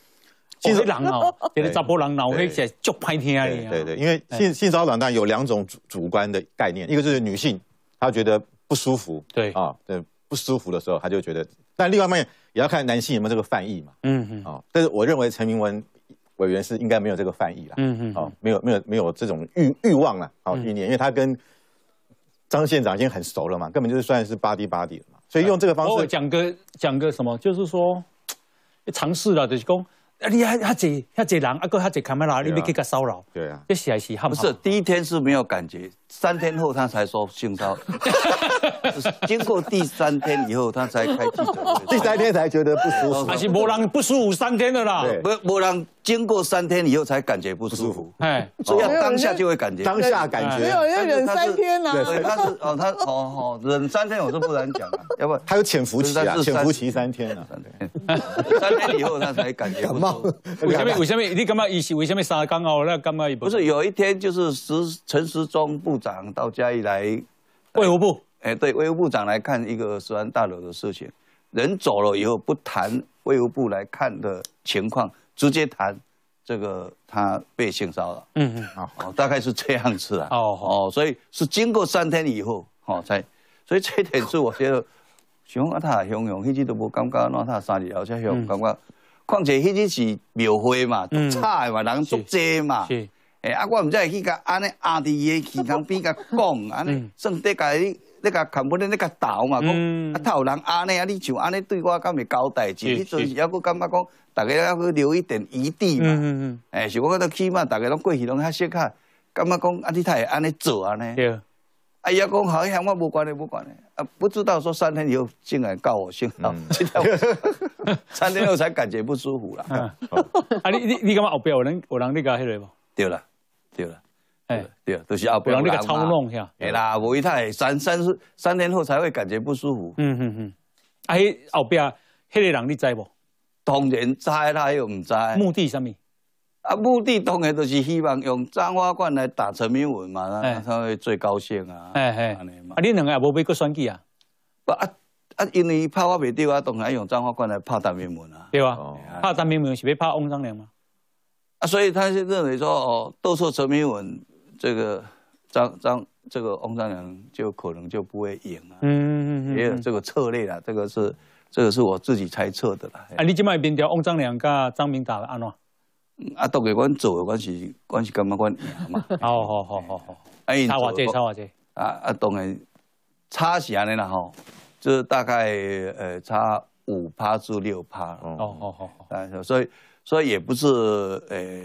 Speaker 3: 波人 哦，给你扎波人脑壳起来，抓拍天而已，对对，因为性性骚扰，当然有两种主主观的概念，一个就是女性她觉得不舒服，对啊，对不舒服的时候，她就觉得，但另外一方面也要看男性有没有这个犯意嘛，嗯嗯，啊，但是我认为陈明文。委员是应该没有这个翻译了，嗯嗯，好，没有没有没有这种欲欲望了，好意念，因为他跟张县长已经很熟了嘛，根本就是算是巴蒂巴蒂了嘛，所以用这个方式。哦，
Speaker 1: 讲个讲个什么，就是说尝试了，就是讲，你还还这他这男啊，哥，他这卡麦拉，你别给他骚扰。对啊。一时还是。不是
Speaker 2: 第一天是没有感觉。三天后他才说胸高，经过第三天以后他才开始，
Speaker 3: 第三天才觉得不舒服。他是摸人
Speaker 2: 不舒服三天的啦，不是摸人经过三天以后才感觉不舒服。哎，所以要当下就会感觉，当下感觉没有要忍三
Speaker 6: 天啊？对，他是
Speaker 2: 哦他哦哦忍三天我是不敢讲，要不他有潜伏期啊？潜伏
Speaker 3: 期三天啊，三
Speaker 2: 天以后他才感觉感冒，为什么为什么你干
Speaker 1: 嘛一时为什么三工后那干嘛不？是有
Speaker 2: 一天就是十陈时中不。长到家里来，卫福部哎，对，卫福部长来看一个十万大楼的事情，人走了以后不谈卫福部来看的情况，直接谈这个他被性骚扰，嗯嗯，好，大概是这样子啊，哦哦，所以是经过三天以后，好才，所以这一点是我觉得，熊阿塔熊勇，迄阵都无感觉，那他三日后才向感觉，况且迄阵是庙会嘛，做差嘛，人做济嘛。诶啊我毋知会去甲安尼压伫伊诶耳腔边甲讲安尼算得甲己咧甲强迫咧，伫甲斗嘛讲啊他有人安尼啊你就安尼对我甲毋是交代志迄阵时犹佫感觉讲逐个犹佫留一点余地嘛诶是我觉得起码逐个拢过去拢遐说较感觉讲啊你太会安尼做安尼对啊伊犹讲好像我无管你无管你啊不知道说三天以后竟然告我信号
Speaker 1: 今天我三天后才感觉不舒服啦 啊你你你感觉后壁有人有人咧甲迄个无
Speaker 2: 对啦对了。哎，对啦，都是阿伯干啦。哎啦，我一趟三三三天后才会感觉不舒服。嗯嗯嗯。啊，后边迄个人你知无？当然知，他又唔知。目的什么？啊，目的当然就是希望用脏花罐来打陈明文嘛，他会最高
Speaker 1: 兴啊。哎哎，啊，你两个也无被过算计啊？
Speaker 2: 不啊啊，因为怕我袂掉啊，当然用脏花罐来拍陈明文
Speaker 1: 啊。对啊。哦。拍陈敏文是欲拍翁张良吗？
Speaker 2: 啊，所以他是认为说，哦，斗错陈明文，这个张张这个翁张良就可能就不会赢啊。
Speaker 1: 嗯嗯嗯。也有这
Speaker 2: 个策略啦，这个是这个是我自己猜测的啦。
Speaker 1: 啊，你即卖边条翁张良加张明打安怎？
Speaker 2: 啊，斗给关系，走关系，关系干嘛关系
Speaker 1: 嘛？好好好好好。差我这，差我这。
Speaker 2: 啊啊，当然差是安尼啦吼，就是大概呃差五趴至六趴。哦哦哦哦。啊，所以。所以也不是呃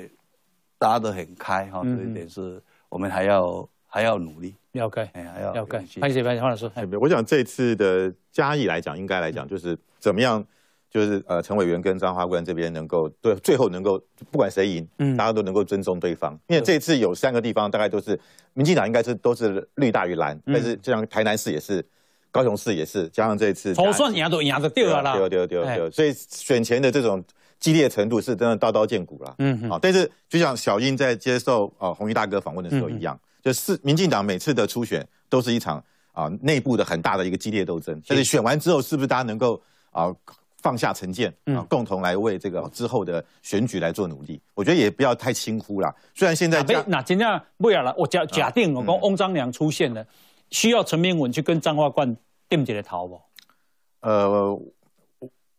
Speaker 3: 搭得很开哈，这一点是我们还要还要努力。了哎还要
Speaker 1: 要解。谢谢，谢谢黄老师。哎，我想
Speaker 3: 这次的嘉义来讲，应该来讲就是怎么样，就是呃，陈委员跟张华官这边能够对最后能够不管谁赢，嗯，大家都能够尊重对方，因为这次有三个地方大概都是民进党应该是都是绿大于蓝，但是像台南市也是，高雄市也是，加上这一次，错算
Speaker 1: 也都也都掉了啦，丢
Speaker 3: 丢丢掉，所以选前的这种。激烈程度是真的刀刀见骨了，嗯，好，但是就像小英在接受啊红衣大哥访问的时候一样，就是民进党每次的初选都是一场啊内部的很大的一个激烈斗争，但是选完之后是不是大家能够啊放下成见啊共同来为这个之后的选举来做努力？我觉得也不要太轻忽了。
Speaker 1: 虽然现在，那今天要了我假假定我跟翁章良出现
Speaker 3: 了，需要陈明文去跟张化冠定一个头不？呃。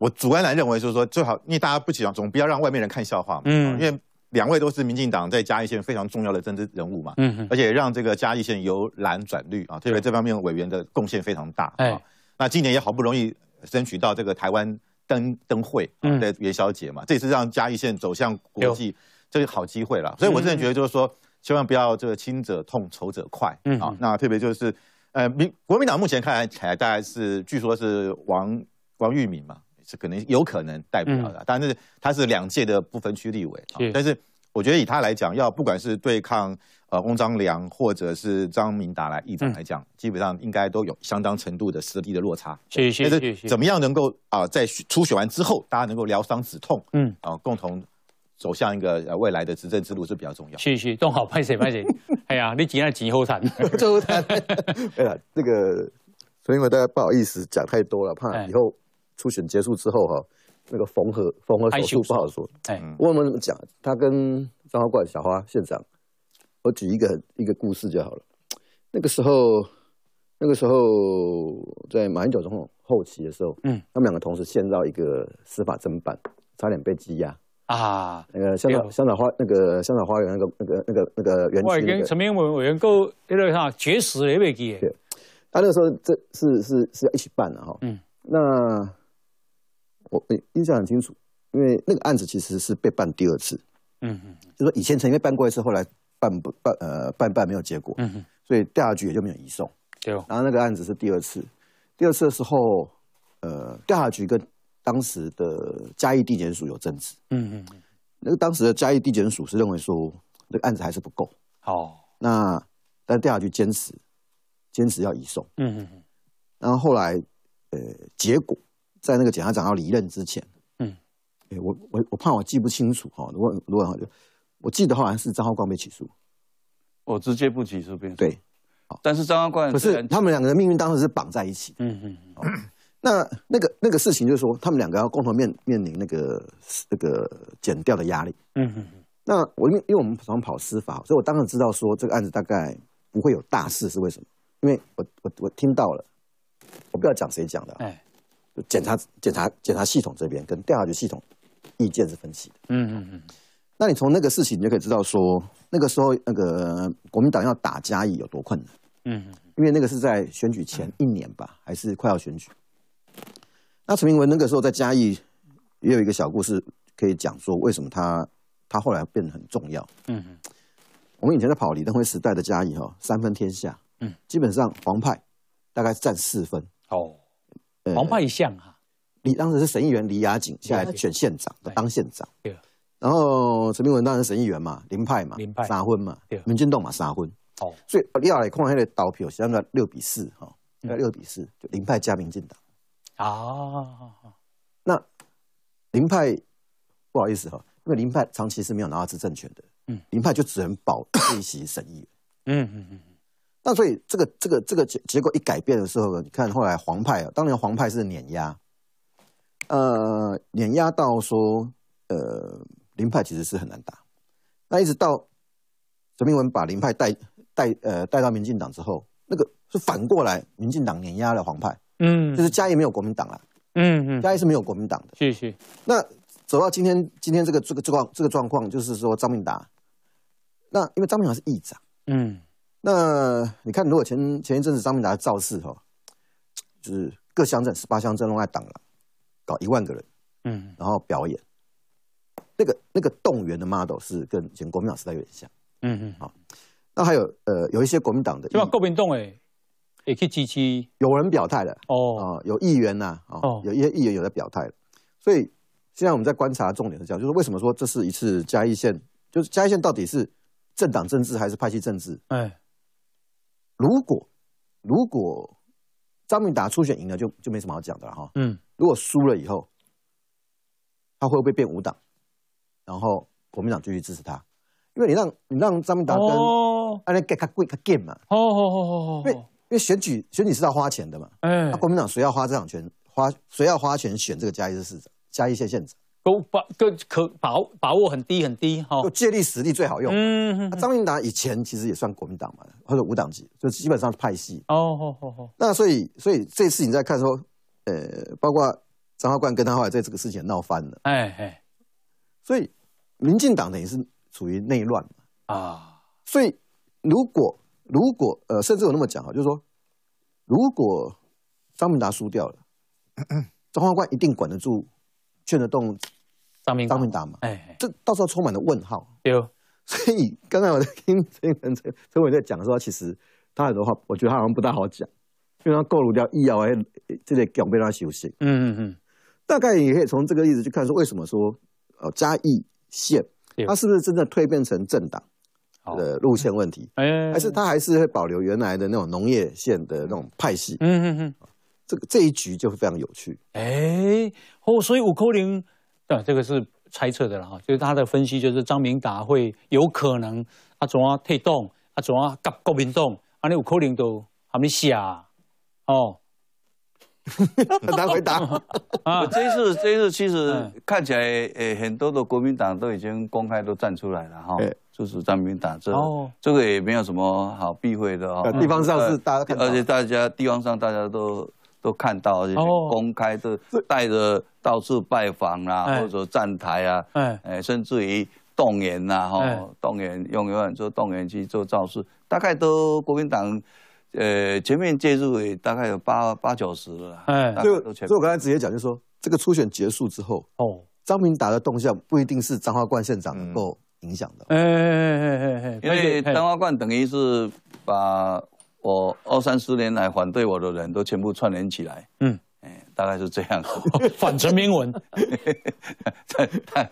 Speaker 3: 我主观来认为，就是说最好，因为大家不欢总不要让外面人看笑话嘛。嗯，因为两位都是民进党，在嘉义县非常重要的政治人物嘛。嗯而且让这个嘉义县由蓝转绿啊，特别这方面委员的贡献非常大。哎。那今年也好不容易争取到这个台湾灯灯会的元宵节嘛，这也是让嘉义县走向国际这是好机会了。所以我个人觉得，就是说，千万不要这个亲者痛，仇者快。嗯。啊，那特别就是，呃，民国民党目前看来，大概是据说是王王玉敏嘛。是可能有可能代了的，但是他是两届的不分区立委，但是我觉得以他来讲，要不管是对抗呃翁章良或者是张明达来议长来讲，基本上应该都有相当程度的实力的落差。谢谢怎么样能够啊，在初选完之后，大家能够疗伤止痛，嗯，啊，共同走向一个未来的执政之路是比较重要。
Speaker 1: 谢谢，都好，拜谢拜谢。哎呀，你今天前后谈，周 谈，
Speaker 4: 哎 呀，这个，所以我大家不好意思讲太多了，怕以后。初选结束之后哈，那个缝合缝合手术不好说。哎，我我们怎么讲？他跟张化冠、小花县长，我举一个一个故事就好了。那个时候，那个时候在马英九总统后期的时候，嗯，他们两个同时陷到一个司法侦办，差点被羁押。啊，那个香港香港花那个香港花园那个那个那个那个园区。我跟陈
Speaker 1: 铭文委员够，你知道他绝食几久？对，
Speaker 4: 他那个时候这是是是要一起办的哈。嗯，那。我印象很清楚，因为那个案子其实是被办第二次。嗯，嗯，就说以前曾经办过一次，后来办不办呃办办没有结果，嗯所以调查局也就没有移送。对。然后那个案子是第二次，第二次的时候，呃调查局跟当时的嘉义地检署有争执。嗯嗯嗯。那个当时的嘉义地检署是认为说这个案子还是不够。哦。那但调查局坚持坚持要移送。嗯嗯嗯。然后后来呃结果。在那个检察长要离任之前，嗯，哎，我我我怕我记不清楚哈。如果如果就我记得好像是张浩光被起诉，
Speaker 2: 我直接不起诉变对。但是张浩光可是
Speaker 4: 他们两个人命运当时是绑在一起。嗯嗯嗯。那那个那个事情就是说，他们两个要共同面面临那个那个减掉的压力。嗯嗯嗯。那我因为因为我们常跑司法，所以我当然知道说这个案子大概不会有大事是为什么？因为我我我听到了，我不要讲谁讲的。哎。检查检查检查系统这边跟调查局系统意见是分歧的。嗯嗯嗯。那你从那个事情，你就可以知道说，那个时候那个国民党要打嘉义有多困难。嗯嗯因为那个是在选举前一年吧，还是快要选举？那陈明文那个时候在嘉义也有一个小故事可以讲，说为什么他他后来变得很重要。嗯嗯。我们以前在跑李登辉时代的嘉义哈，三分天下。嗯。基本上黄派大概占四分。哦。黄派一象啊，李当时是省议员李雅锦，下来选县长，当县长。然后陈明文当时省议员嘛，林派嘛，林派三婚嘛，民进党嘛，三婚。哦。所以你要来看那个倒票，相当于六比四哈，应该六比四就林派加民进党。
Speaker 1: 啊，
Speaker 4: 那林派不好意思哈，因为林派长期是没有拿到执政权的，嗯，林派就只能保一席省议员。
Speaker 8: 嗯嗯嗯。
Speaker 4: 那所以这个这个这个结结果一改变的时候，你看后来黄派啊，当年黄派是碾压，呃，碾压到说，呃，林派其实是很难打。那一直到，陈明文把林派带带呃带到民进党之后，那个是反过来，民进党碾压了黄派。嗯，就是嘉义没有国民党了。嗯嗯，嘉义是没有国民党的。谢谢。那走到今天，今天这个这个状这个状况，就是说张明达，那因为张明达是议长。嗯。那你看，如果前前一阵子张明达造势哈，就是各乡镇十八乡镇弄来挡了，搞一万个人，嗯，然后表演，那个那个动员的 model 是跟前国民党时代有点像，嗯嗯，好，那还有呃，有一些国民党的对吧？国民动诶，也可以支持。有人表态了哦，有议员呐，哦，有一些议员有在表态了，所以现在我们在观察重点是这样，就是为什么说这是一次嘉义县，就是嘉义县到底是政党政治还是派系政治？哎。如果如果张明达初选赢了，就就没什么好讲的了哈。嗯，如果输了以后，他会不会变五党？然后国民党继续支持他？因为你让你让张明达跟安联 get 他贵他贱嘛？哦哦哦哦哦，因为因为选举选举是要花钱的嘛。哎，那国民党谁要花这场钱？花谁要花钱选这个嘉义市市长？嘉义县县长？都把都可把握把握很低很低哈，借力使力最好用。嗯，张明达以前其实也算国民党嘛，他是五党籍，就基本上派系。哦
Speaker 8: 哦哦，
Speaker 4: 那所以所以这次你再看说，呃，包括张华冠跟他后来在这个事情闹翻了，哎哎，所以民进党等于是处于内乱嘛啊，所以如果如果呃，甚至我那么讲哈，就是说，如果张明达输掉了，张华冠一定管得住，劝得动。张明，张明打嘛？哎，这到时候充满了问号。对。所以，刚才我在听陈陈陈伟在讲的时候，其实他很多话，我觉得他好像不大好讲，因为他过滤掉医药，哎，这些经费让他休息。嗯嗯嗯。大概也可以从这个例子去看，说为什么说呃嘉义县，它是不是真的蜕变成政党，的路线问题？哎，还是他还是会保留原来的那种农业县的那种派系？嗯嗯嗯。这个这一局就非常有趣。
Speaker 1: 哎，哦，所以五扣零。对，这个是猜测的了哈。就是他的分析，就是张明达会有可能，他怎么退动，他怎么搞国民党，啊，你有可能都还没下，哦。难回答，啊，
Speaker 2: 这次这次其实看起来，呃，很多的国民党都已经公开都站出来了哈。就是张明达这，哦，这个也没有什么好避讳的哈。地方上是大家而且大家地方上大家都。都看到公开的带着到处拜访啊，或者说站台啊，哎，甚至于动员呐，哈，动员用永远做动员去做造势，大概都国民党，呃，前面介入也大概有八八九十了，哎，所以我刚
Speaker 4: 才直接讲就说，这个初选结束之后，哦，张明达的动向不一定是张化冠县长能够影响
Speaker 2: 的，哎哎哎哎哎，因为张化冠等于是把。我二三十年来反对我的人都全部串联起来，嗯，大概是这样。反陈明文，他他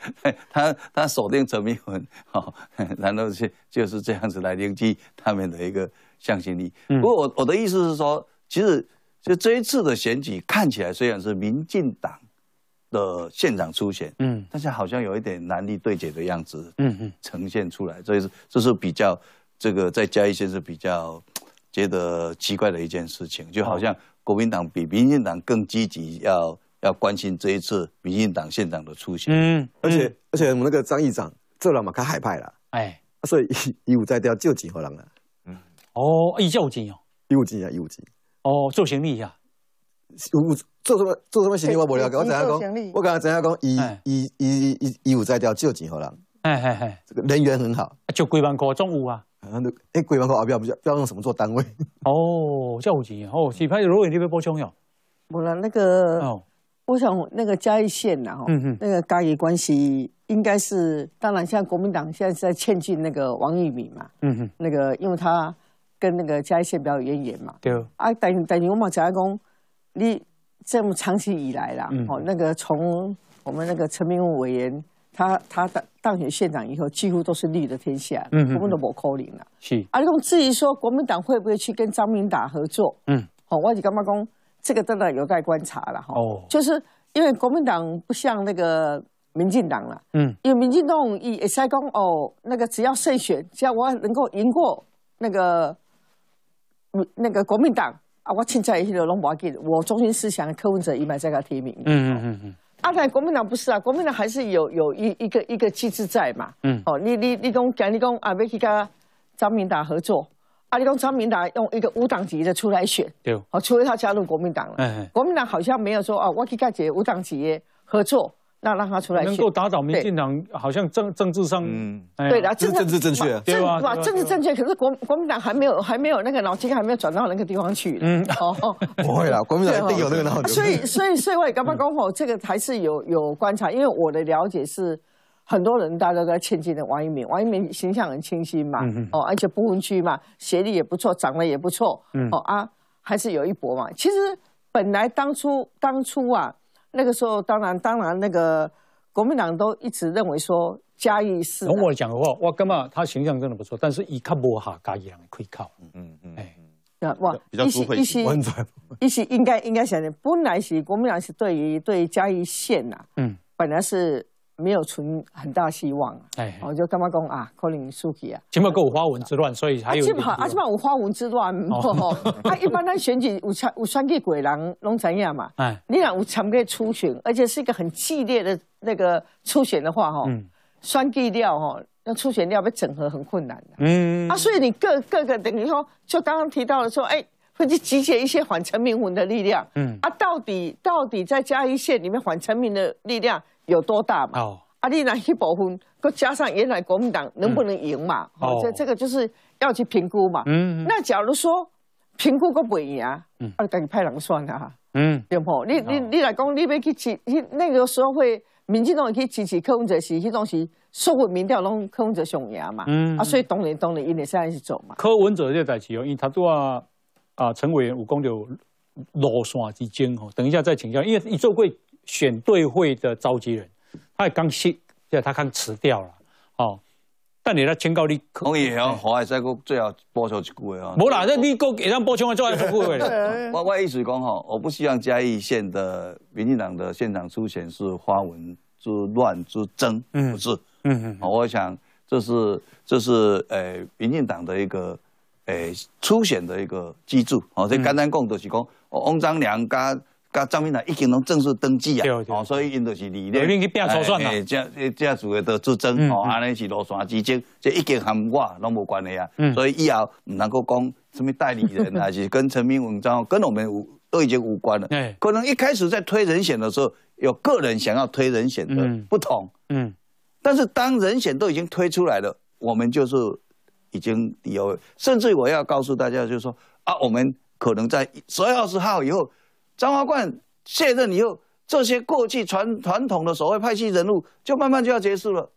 Speaker 2: 他他锁定陈明文，好，然后是就是这样子来凝聚他们的一个向心力。不过我我的意思是说，其实就这一次的选举看起来虽然是民进党的县长出选，嗯，但是好像有一点难力对解的样子，嗯嗯，呈现出来，所以是这是比较这个再加一些是比较。觉得奇怪的一件事情，就好像国民党比民进党更积极，要要关心这一次民进党县长的出席。嗯，而且而且我们那个张议长做了嘛，他害怕
Speaker 4: 了。哎，所以一五再调就几何人了？嗯，
Speaker 1: 哦，一叫五金
Speaker 4: 哦，一五金啊，一五金。哦，做行李呀？五做什么做什么行李我无了解，我只下讲，我刚才只下讲一五一五一五再调就几何人？哎哎哎，这个人缘很好。就几万块中午啊？好像都哎，鬼民党啊，不要不要不要用什么做单位
Speaker 1: 哦，叫五级哦，几拍有罗伟定被剥枪哟。
Speaker 7: 我然那个，哦，我想那个嘉义县呐，哈，那个嘉义关系应该是，当然像国民党现在在劝进那个王玉敏嘛，
Speaker 8: 嗯哼，
Speaker 5: 那
Speaker 7: 个因为他跟那个嘉义县比较有渊源嘛，对，啊，等等，你有冇想讲，你这么长期以来啦，哦，那个从我们那个陈明武委员。他他当当选县长以后，几乎都是绿的天下，嗯我们都无可能了。是，啊，用至于说国民党会不会去跟张明达合作，嗯，好，我就感觉讲这个真的有待观察了哈。哦，就是因为国民党不像那个民进党了，嗯，因为民进党一也在讲哦，那个只要胜选，只要我能够赢过那个那个国民党啊，我现在也是拢无要紧，我中心思想的柯文哲一般在个提名。
Speaker 5: 嗯嗯
Speaker 8: 嗯。
Speaker 7: 阿台国民党不是啊，国民党还是有有一一个一个机制在嘛。嗯，哦，你你你讲讲你讲啊，k 去跟张明达合作，啊，你讲张明达用一个无党籍的出来选，哦，除非他加入国民党了。国民党好像没有说哦，我去跟这无党的合作。那让他出来能够打倒民进
Speaker 1: 党，好像政政治上，对的，
Speaker 7: 政政治正确，对吧？政治正确，可是国国民党还没有还没有那个脑筋，还没有转到那个地方去。嗯，哦，
Speaker 4: 不会了，国民党有那个脑筋。所以，
Speaker 7: 所以，所以，我刚刚讲，我这个还是有有观察，因为我的了解是，很多人大家都在亲近的王一鸣，王一鸣形象很清新嘛，哦，而且不分区嘛，学历也不错，长得也不错，哦啊，还是有一搏嘛。其实本来当初当初啊。那个时候，当然，当然，那个国民党都一直认为说嘉义是。从我
Speaker 1: 讲的话，哇，干嘛他形象真的不错，但是伊看不到嘉义人会靠。嗯嗯。哎。哇。比较一慧。一存。
Speaker 7: 伊是应该应该想的，本来是国民党是对于对于嘉义县呐，嗯，本来是。没有存很大希望哎，我就干嘛讲啊？柯林苏琪啊，
Speaker 1: 起码有花纹之乱，所以还有。起码，起码
Speaker 7: 有花纹之乱嘛。他 一般他选举有参有参给鬼狼弄怎样嘛。哎，你讲有参给初选，而且是一个很激烈的那个初选的话，哈，双地料哈，那初选料被整合很困难的。
Speaker 8: 嗯。啊，所以
Speaker 7: 你各各个等于说，就刚刚提到了说，哎，会去集结一些反陈民文的力量。嗯。啊，到底到底在嘉义县里面反陈民的力量？有多大嘛？阿丽娜一部分，搁加上原来国民党能不能赢嘛？哦，这这个就是要去评估嘛。嗯，那假如说评估搁袂赢，嗯，啊，赶紧派人算啦。嗯，对不？你你你来讲，你要去支，你那个时候会民进党去支持柯文哲，是迄种是社会民调拢柯文哲上赢嘛？嗯，啊，所以当然当然，因咧现在是做嘛。
Speaker 1: 柯文哲这个代志哦，因他拄啊啊，陈委员有讲就路线之争吼，等一下再请教，因为一做会。选对会的召集人，他也刚去，现他刚辞掉了。好，
Speaker 2: 但你那青高你，可以，啊，我还在国最后报销一古啊。无啦，那
Speaker 1: 你国给咱报销
Speaker 2: 个，最后一古位。我我意思讲吼，我不希望嘉义县的民进党的县长出现是花纹之乱之争，不是。嗯嗯，我想这是这是诶民进党的一个诶出选的一个基础。哦，这刚简讲共就是讲，翁章良加。噶张明达已经拢正式登记啊，哦，所以因都是理咧，哎，家、家族的都作证，吼，安尼是罗山之金，这已经含我拢无关系啊，所以以后唔能够讲什么代理人还是跟陈明文章跟我们无都已经无关了。可能一开始在推人选的时候，有个人想要推人选的不同，嗯，但是当人选都已经推出来了，我们就是已经理由。甚至我要告诉大家，就是说啊，我们可能在十二月二十号以后。张华冠卸任以后，这些过去传传统的所谓派系人物，就慢慢就要结束了。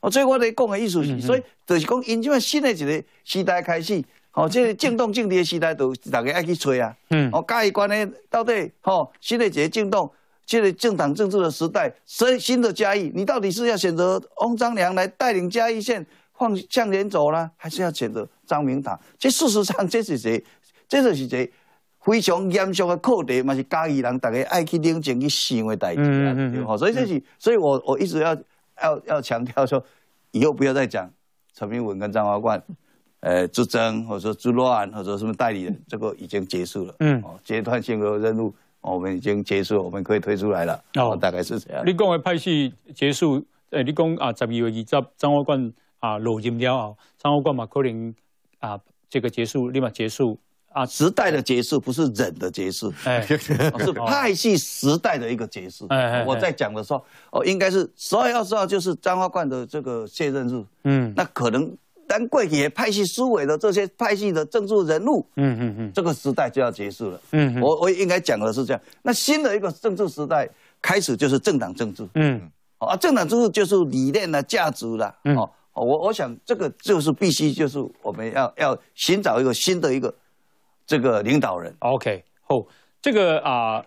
Speaker 2: 哦，所以我得共和意思是，所以就是讲，因这新的一个时代开始，哦，这个政动政治的时代，都大家爱去吹啊。嗯，哦，嘉义关的到底哦，新的一个政动，这个政党政治的时代，所以新的嘉义，你到底是要选择翁章良来带领嘉义县放向前走呢，还是要选择张明堂？这事实上，这是谁？这是谁？非常严肃的课题，嘛是嘉义人，大家爱去认真去想的代志啊。所以这是，所以我我一直要要要强调说，以后不要再讲陈明文跟张华冠，呃，之争，或者说之乱，或者什么代理人，这个已经结束了。嗯，哦，阶段性的任务，我们已经结束，我们可以推出来了。哦，大概是这样。你
Speaker 1: 讲的派系结束，诶，你讲啊，十二月二十，张华冠啊落任了，后，张华冠嘛可能啊，这个结束立马结束。啊，时代的结束不是忍的结束，哎，是派系时代的一个结束。哎，
Speaker 2: 我在讲的时候，哦，应该是十二月二十号就是张华冠的这个卸任日，嗯，那可能丹桂也派系苏伟的这些派系的政治人物，
Speaker 8: 嗯嗯嗯，这
Speaker 2: 个时代就要结束了。嗯，我我应该讲的是这样。那新的一个政治时代开始就是政党政治，嗯，啊，政党政治就是理念啊、价值啦，哦，我我想这个就是必须就是我们要要寻找一个新的一个。这个领
Speaker 1: 导人，OK，后这个啊，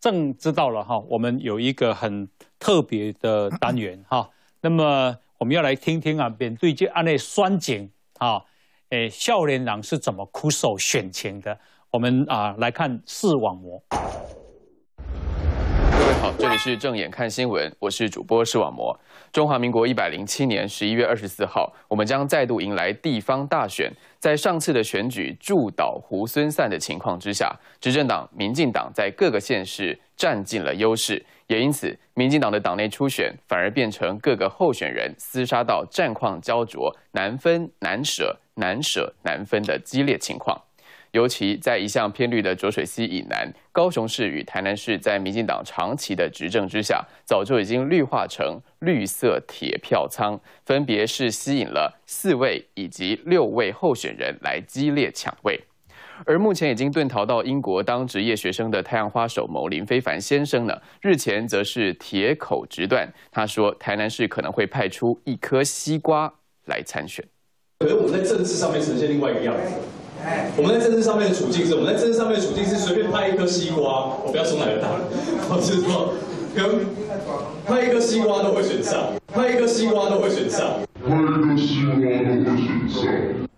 Speaker 1: 正知道了哈。我们有一个很特别的单元哈，那么我们要来听听啊，面对这案例，双井啊，诶，笑脸狼是怎么苦守选情的？我们啊，来看视网膜。各位好，这
Speaker 9: 里是正眼看新闻，我是主播视网膜。中华民国一百零七年十一月二十四号，我们将再度迎来地方大选。在上次的选举助倒猢狲散的情况之下，执政党民进党在各个县市占尽了优势，也因此，民进党的党内初选反而变成各个候选人厮杀到战况焦灼、难分难舍、难舍难分的激烈情况。尤其在一向偏绿的浊水溪以南，高雄市与台南市在民进党长期的执政之下，早就已经绿化成绿色铁票仓，分别是吸引了四位以及六位候选人来激烈抢位。而目前已经遁逃到英国当职业学生的太阳花手谋林非凡先生呢，日前则是铁口直断，他说台南市可能会派出一颗西瓜来参选。
Speaker 1: 可是我们在政治上面呈现另外一个样。我们在政治上面的处境是，我们在政治上面的处境是随便拍一颗西瓜，我不要从哪个打，没错，
Speaker 9: 跟
Speaker 5: 拍一颗西瓜都会选上，拍一颗西瓜都会选上，拍一颗西瓜都会选上。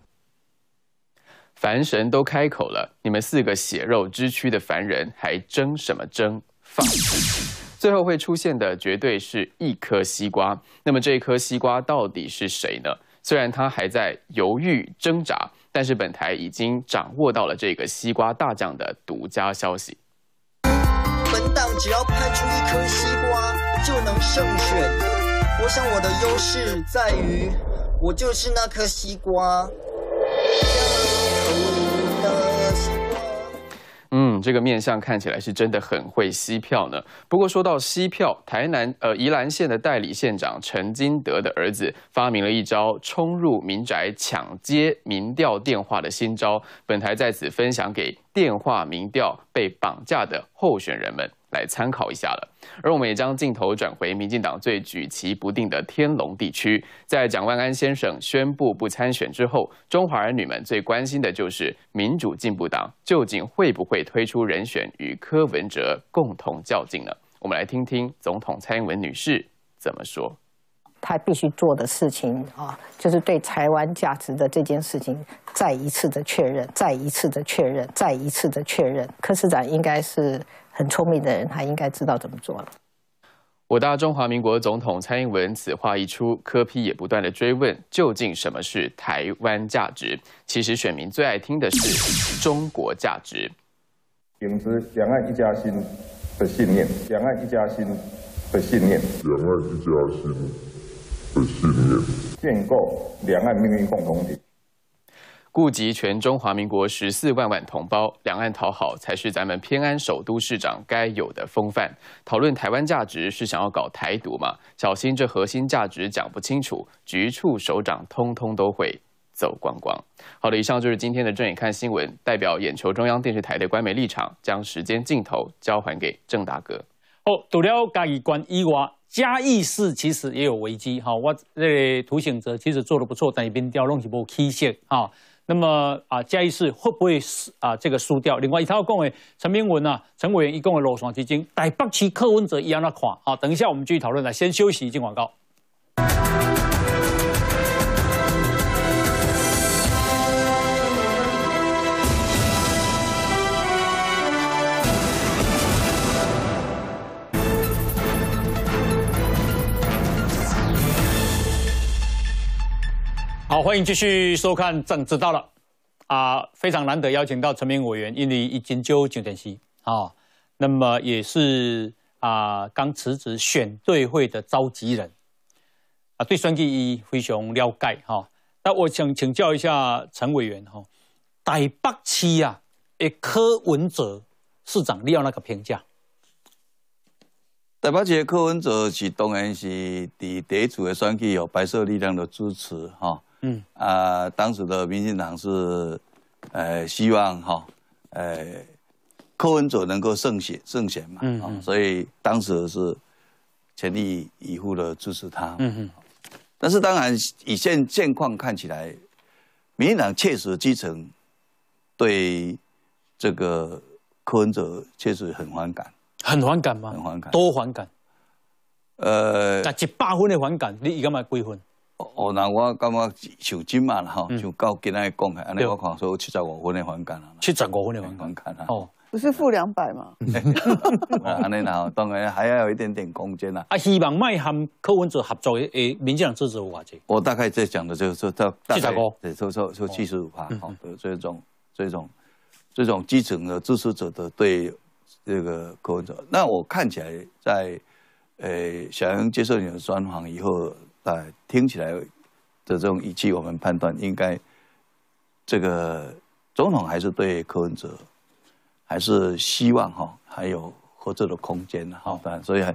Speaker 9: 凡神都开口了，你们四个血肉之躯的凡人还争什么争？放！最后会出现的绝对是一颗西瓜，那么这一颗西瓜到底是谁呢？虽然他还在犹豫挣扎。但是本台已经掌握到了这个西瓜大奖的独家消息。
Speaker 7: 本党只要派出一颗西瓜就能胜选，我想我的优势在于，
Speaker 2: 我就是那颗西瓜。
Speaker 9: 这个面相看起来是真的很会吸票呢。不过说到吸票，台南呃宜兰县的代理县长陈金德的儿子发明了一招冲入民宅抢接民调电话的新招，本台在此分享给电话民调被绑架的候选人们。来参考一下了。而我们也将镜头转回民进党最举棋不定的天龙地区，在蒋万安先生宣布不参选之后，中华儿女们最关心的就是民主进步党究竟会不会推出人选与柯文哲共同较劲呢？我们来听听总统蔡英文女士怎么说。
Speaker 7: 她必须做的事情啊，就是对台湾价值的这件事情再一次的确认，再一次的确认，再一次的确认。柯市长应该是。很聪明的人，他应该知道怎么做了。
Speaker 9: 我大中华民国总统蔡英文此话一出，柯批也不断的追问：究竟什么是台湾价值？其实选民最爱听的是中国价值。
Speaker 3: 秉持两岸一家心的信念，两岸一家心
Speaker 9: 的信念，两岸一家心
Speaker 3: 的信念，建构
Speaker 4: 两岸命运共同体。
Speaker 9: 顾及全中华民国十四万万同胞，两岸讨好才是咱们偏安首都市长该有的风范。讨论台湾价值是想要搞台独吗？小心这核心价值讲不清楚，局处首长通通都会走光光。好的，以上就是今天的正眼看新闻，代表眼球中央电视台的官媒立场，将时间镜头交还给郑大哥。
Speaker 1: 哦，除了嘉义关以外，嘉义市其实也有危机。哈，我这个图形者其实做的不错，但一边调弄起无器械，哈。那么啊，嘉义市会不会输啊？这个输掉。另外，他要讲的陈明文啊，陈委员一共的路线基金，台北市柯文哲一样的款啊。等一下我们继续讨论了，先休息一阵广告。好，欢迎继续收看《政治到了》啊！非常难得邀请到陈明委员，因为已经就九点七啊。那么也是啊，刚辞职选队会的召集人啊，对选举非常了解哈。那我想请教一下陈委员哈，台北市啊，诶，柯文哲市长你要那个评价，台
Speaker 2: 北市的柯文哲是当然是第第一组的选举有白色力量的支持哈。嗯啊，当时的民进党是，呃，希望哈，呃，柯文哲能够胜选胜选嘛，啊，所以当时是全力以赴的支持他。嗯嗯。但是当然，以现现况看起来，民进党确实基层对这个柯文哲确实很反感。
Speaker 1: 很反感吗？很反感，多反感。
Speaker 2: 呃。那
Speaker 1: 一百分的反感，你依家嘛归分？哦，那我感
Speaker 2: 觉像今嘛啦吼，就到今来讲开，安尼我看说七十五分的反感啦，七十五分的反感啦。哦，
Speaker 6: 不是负两百嘛？
Speaker 2: 安尼那当然还要有一点点空间啦。
Speaker 1: 啊，希望麦含柯文哲合作的诶，民众支持我者。
Speaker 2: 我大概在讲的就是说，大概七十五，对，说说说七十五趴。哦，这种这种这种基层的支持者的对这个关注，那我看起来在诶小杨接受你的专访以后。呃，听起来，的这种语气，我们判断应该，这个总统还是对柯文哲，还是希望哈，还有合作的空间哈，所以。